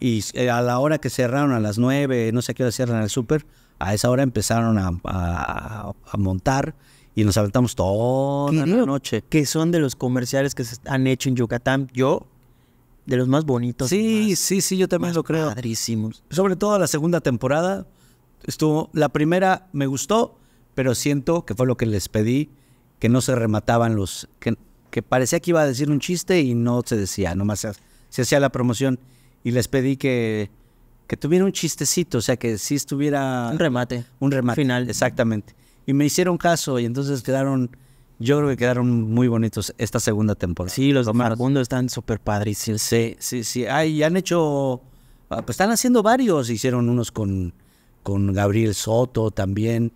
Y eh, a la hora que cerraron, a las nueve, no sé a qué hora cierran el Super a esa hora empezaron a, montar y nos aventamos toda la noche. Que son de los comerciales que se han hecho en Yucatán. Yo, de los más bonitos. Sí, sí, sí, yo también lo creo. Sobre todo la segunda temporada. Estuvo, la primera me gustó, pero siento que fue lo que les pedí, que no se remataban los, que, parecía que iba a decir un chiste y no se decía, nomás se, se hacía la promoción. Y les pedí que que tuviera un chistecito, o sea, que si estuviera... Un remate. Un remate. Final. Exactamente. Y me hicieron caso y entonces quedaron, yo creo que quedaron muy bonitos esta segunda temporada. Sí, los Facundo están súper padres. Sí, sí, sí. Ay, han hecho, ah, pues están haciendo varios, hicieron unos con, con Gabriel Soto también.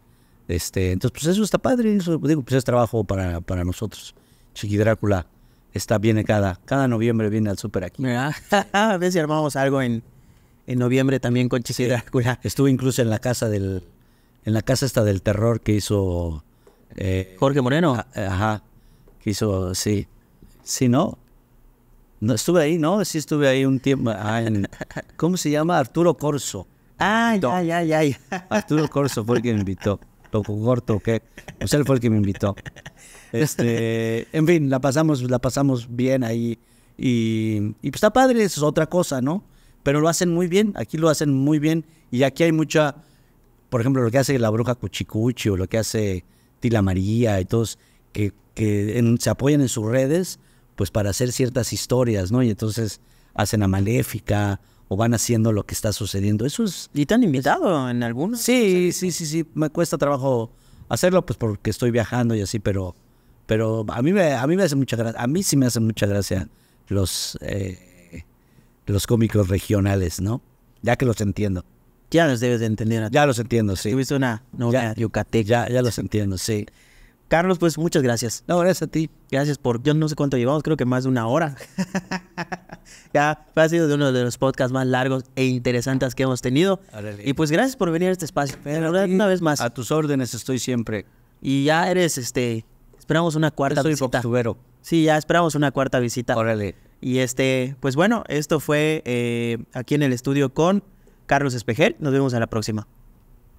Este, entonces, pues eso está padre, eso, digo, pues es trabajo para, para nosotros. Chiqui Drácula está, viene cada, cada noviembre viene al súper aquí. Mira, a ver si armamos algo en, en noviembre también con Chiqui Estuve incluso en la casa del, en la casa esta del terror que hizo eh, Jorge Moreno. Eh, ajá. Que hizo, sí. Sí, ¿no? estuve ahí, ¿no? Sí estuve ahí un tiempo. Ah, ¿Cómo se llama? Arturo Corso. Ah, ya, ay, ya, Arturo Corso fue el que me invitó. Loco corto, que. O sea, él fue el que me invitó. Este, en fin, la pasamos, la pasamos bien ahí. Y, y pues está padre, es otra cosa, ¿no? pero lo hacen muy bien, aquí lo hacen muy bien y aquí hay mucha, por ejemplo, lo que hace la bruja Cuchicuchi o lo que hace Tila María y todos que, se apoyan en sus redes pues para hacer ciertas historias, ¿no? Y entonces hacen a Maléfica o van haciendo lo que está sucediendo. Eso es... ¿Y te han invitado en algunos? Sí, sí, sí, sí. Me cuesta trabajo hacerlo pues porque estoy viajando y así, pero, pero a, mí me, a mí me hace mucha gracia. A mí sí me hacen mucha gracia los... Eh, los cómicos regionales, ¿no? Ya que los entiendo. Ya los debes de entender. Ya los entiendo, sí. Tuviste una novia yucateca. Ya, ya los entiendo, sí. Carlos, pues muchas gracias. No, gracias a ti. Gracias por, yo no sé cuánto llevamos, creo que más de una hora. ya pues, ha sido de uno de los podcasts más largos e interesantes que hemos tenido. Y pues gracias por venir a este espacio. una vez más. A tus órdenes estoy siempre. Y ya eres, este, esperamos una cuarta visita. Sí, ya esperamos una cuarta visita. Órale. Y este, pues bueno, esto fue eh, aquí en el estudio con Carlos Espejel. Nos vemos a la próxima.